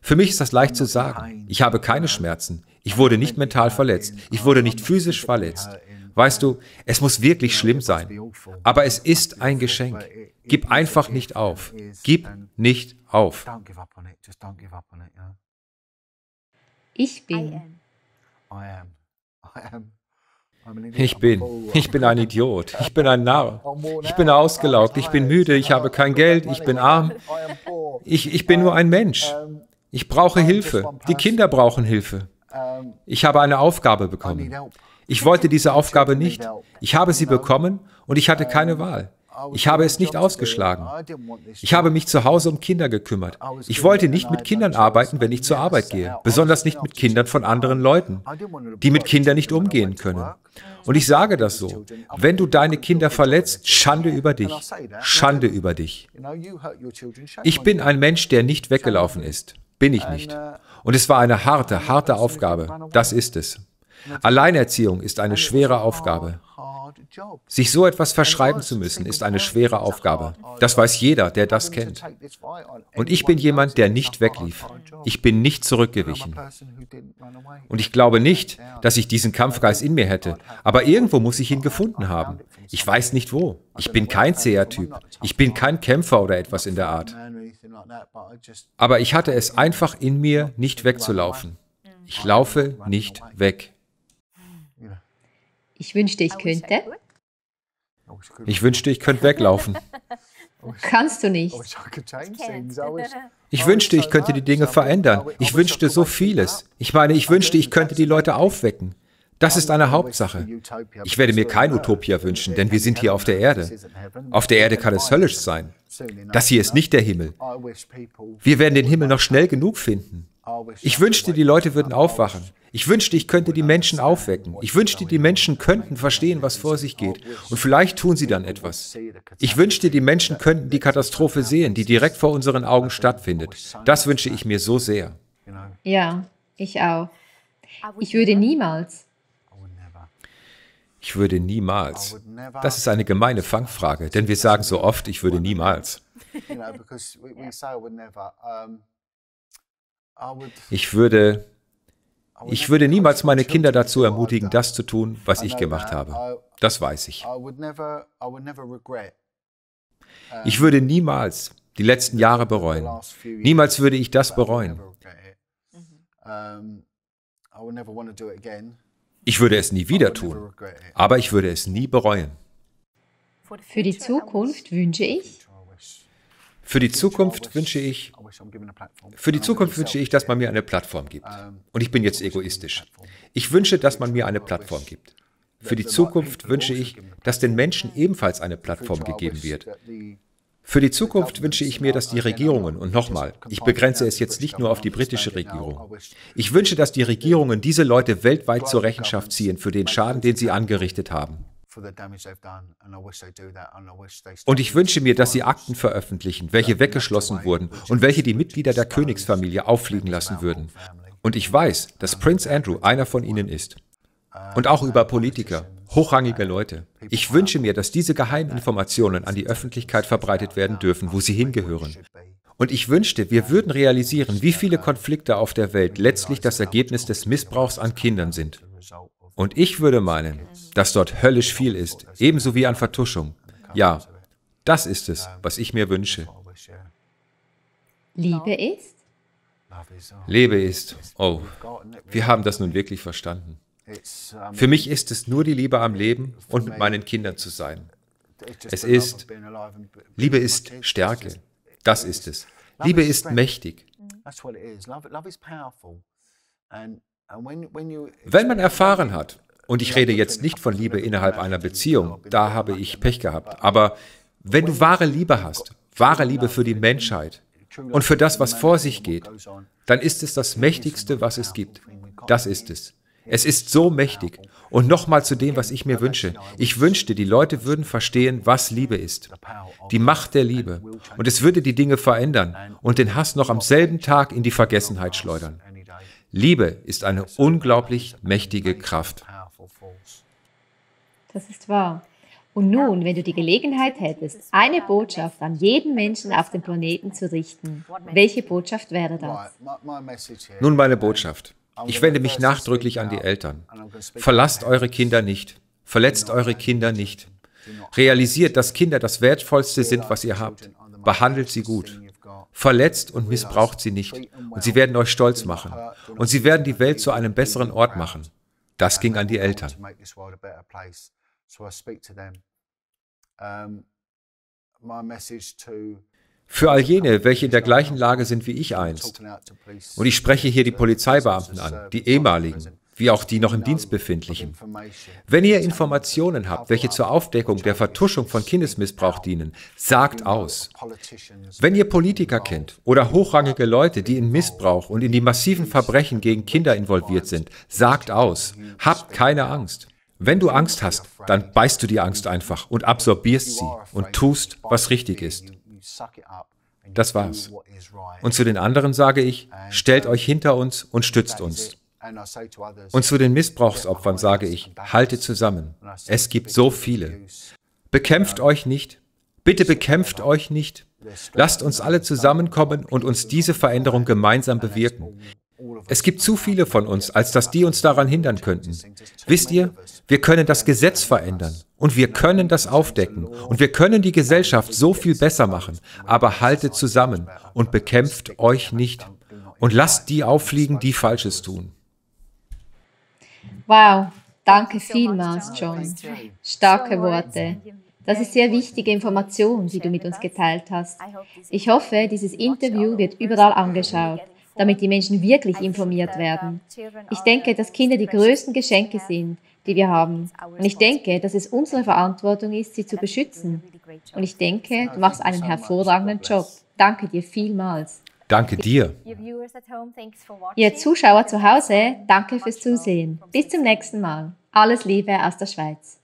Für mich ist das leicht zu sagen. Ich habe keine Schmerzen. Ich wurde nicht mental verletzt. Ich wurde nicht physisch verletzt. Weißt du, es muss wirklich schlimm sein. Aber es ist ein Geschenk. Gib einfach nicht auf. Gib nicht auf. Ich bin ich bin, ich bin ein Idiot, ich bin ein Narr, ich bin ausgelaugt, ich bin müde, ich habe kein Geld, ich bin arm, ich, ich bin nur ein Mensch. Ich brauche Hilfe, die Kinder brauchen Hilfe. Ich habe eine Aufgabe bekommen. Ich wollte diese Aufgabe nicht, ich habe sie bekommen und ich hatte keine Wahl. Ich habe es nicht ausgeschlagen. Ich habe mich zu Hause um Kinder gekümmert. Ich wollte nicht mit Kindern arbeiten, wenn ich zur Arbeit gehe. Besonders nicht mit Kindern von anderen Leuten, die mit Kindern nicht umgehen können. Und ich sage das so. Wenn du deine Kinder verletzt, Schande über dich. Schande über dich. Ich bin ein Mensch, der nicht weggelaufen ist. Bin ich nicht. Und es war eine harte, harte Aufgabe. Das ist es. Alleinerziehung ist eine schwere Aufgabe. Sich so etwas verschreiben zu müssen, ist eine schwere Aufgabe. Das weiß jeder, der das kennt. Und ich bin jemand, der nicht weglief. Ich bin nicht zurückgewichen. Und ich glaube nicht, dass ich diesen Kampfgeist in mir hätte. Aber irgendwo muss ich ihn gefunden haben. Ich weiß nicht wo. Ich bin kein Seher-Typ. Ich bin kein Kämpfer oder etwas in der Art. Aber ich hatte es einfach in mir, nicht wegzulaufen. Ich laufe nicht weg. Ich wünschte, ich könnte. Oh, ich wünschte, ich könnte weglaufen. Oh, Kannst du nicht. Oh, ich wünschte, ich könnte die Dinge verändern. Ich wünschte so vieles. Ich meine, ich wünschte, ich könnte die Leute aufwecken. Das ist eine Hauptsache. Ich werde mir kein Utopia wünschen, denn wir sind hier auf der Erde. Auf der Erde kann es höllisch sein. Das hier ist nicht der Himmel. Wir werden den Himmel noch schnell genug finden. Ich wünschte, die Leute würden aufwachen. Ich wünschte, ich könnte die Menschen aufwecken. Ich wünschte, die Menschen könnten verstehen, was vor sich geht. Und vielleicht tun sie dann etwas. Ich wünschte, die Menschen könnten die Katastrophe sehen, die direkt vor unseren Augen stattfindet. Das wünsche ich mir so sehr. Ja, ich auch. Ich würde niemals. Ich würde niemals. Das ist eine gemeine Fangfrage, denn wir sagen so oft, ich würde niemals. Ich würde ich würde niemals meine Kinder dazu ermutigen, das zu tun, was ich gemacht habe. Das weiß ich. Ich würde niemals die letzten Jahre bereuen. Niemals würde ich das bereuen. Ich würde es nie wieder tun, aber ich würde es nie bereuen. Für die Zukunft wünsche ich, für die Zukunft wünsche ich, für die Zukunft wünsche ich, dass man mir eine Plattform gibt. Und ich bin jetzt egoistisch. Ich wünsche, dass man mir eine Plattform gibt. Für die Zukunft wünsche ich, dass den Menschen ebenfalls eine Plattform gegeben wird. Für die Zukunft wünsche ich mir, dass die Regierungen, und nochmal, ich begrenze es jetzt nicht nur auf die britische Regierung, ich wünsche, dass die Regierungen diese Leute weltweit zur Rechenschaft ziehen für den Schaden, den sie angerichtet haben. Und ich wünsche mir, dass sie Akten veröffentlichen, welche weggeschlossen wurden und welche die Mitglieder der Königsfamilie auffliegen lassen würden. Und ich weiß, dass Prinz Andrew einer von ihnen ist. Uh, und auch über Politiker, hochrangige Leute. Ich wünsche mir, dass diese Geheiminformationen an die Öffentlichkeit verbreitet werden dürfen, wo sie hingehören. Und ich wünschte, wir würden realisieren, wie viele Konflikte auf der Welt letztlich das Ergebnis des Missbrauchs an Kindern sind. Und ich würde meinen, dass dort höllisch viel ist, ebenso wie an Vertuschung. Ja, das ist es, was ich mir wünsche. Liebe ist? Liebe ist. Oh, wir haben das nun wirklich verstanden. Für mich ist es nur die Liebe am Leben und mit meinen Kindern zu sein. Es ist, Liebe ist Stärke. Das ist es. Liebe ist mächtig. Wenn man erfahren hat, und ich rede jetzt nicht von Liebe innerhalb einer Beziehung, da habe ich Pech gehabt, aber wenn du wahre Liebe hast, wahre Liebe für die Menschheit und für das, was vor sich geht, dann ist es das Mächtigste, was es gibt. Das ist es. Es ist so mächtig. Und nochmal zu dem, was ich mir wünsche. Ich wünschte, die Leute würden verstehen, was Liebe ist. Die Macht der Liebe. Und es würde die Dinge verändern und den Hass noch am selben Tag in die Vergessenheit schleudern. Liebe ist eine unglaublich mächtige Kraft. Das ist wahr. Und nun, wenn du die Gelegenheit hättest, eine Botschaft an jeden Menschen auf dem Planeten zu richten, welche Botschaft wäre das? Nun meine Botschaft. Ich wende mich nachdrücklich an die Eltern. Verlasst eure Kinder nicht. Verletzt eure Kinder nicht. Realisiert, dass Kinder das Wertvollste sind, was ihr habt. Behandelt sie gut. Verletzt und missbraucht sie nicht. Und sie werden euch stolz machen. Und sie werden die Welt zu einem besseren Ort machen. Das ging an die Eltern. Für all jene, welche in der gleichen Lage sind wie ich einst. Und ich spreche hier die Polizeibeamten an, die ehemaligen wie auch die noch im genau. Dienst befindlichen. Wenn ihr Informationen habt, welche zur Aufdeckung der Vertuschung von Kindesmissbrauch dienen, sagt aus. Wenn ihr Politiker kennt oder hochrangige Leute, die in Missbrauch und in die massiven Verbrechen gegen Kinder involviert sind, sagt aus. Habt keine Angst. Wenn du Angst hast, dann beißt du die Angst einfach und absorbierst sie und tust, was richtig ist. Das war's. Und zu den anderen sage ich, stellt euch hinter uns und stützt uns. Und zu den Missbrauchsopfern sage ich, haltet zusammen. Es gibt so viele. Bekämpft euch nicht. Bitte bekämpft euch nicht. Lasst uns alle zusammenkommen und uns diese Veränderung gemeinsam bewirken. Es gibt zu viele von uns, als dass die uns daran hindern könnten. Wisst ihr, wir können das Gesetz verändern und wir können das aufdecken und wir können die Gesellschaft so viel besser machen, aber haltet zusammen und bekämpft euch nicht und lasst die auffliegen, die Falsches tun. Wow, danke vielmals, John. Starke Worte. Das ist sehr wichtige Information, die du mit uns geteilt hast. Ich hoffe, dieses Interview wird überall angeschaut, damit die Menschen wirklich informiert uh, werden. Ich denke, dass Kinder die größten Geschenke sind, die wir haben. Und ich denke, dass es unsere Verantwortung ist, sie zu beschützen. Und ich denke, du machst einen hervorragenden Job. Danke dir vielmals. Danke dir. Ihr Zuschauer zu Hause, danke fürs Zusehen. Bis zum nächsten Mal. Alles Liebe aus der Schweiz.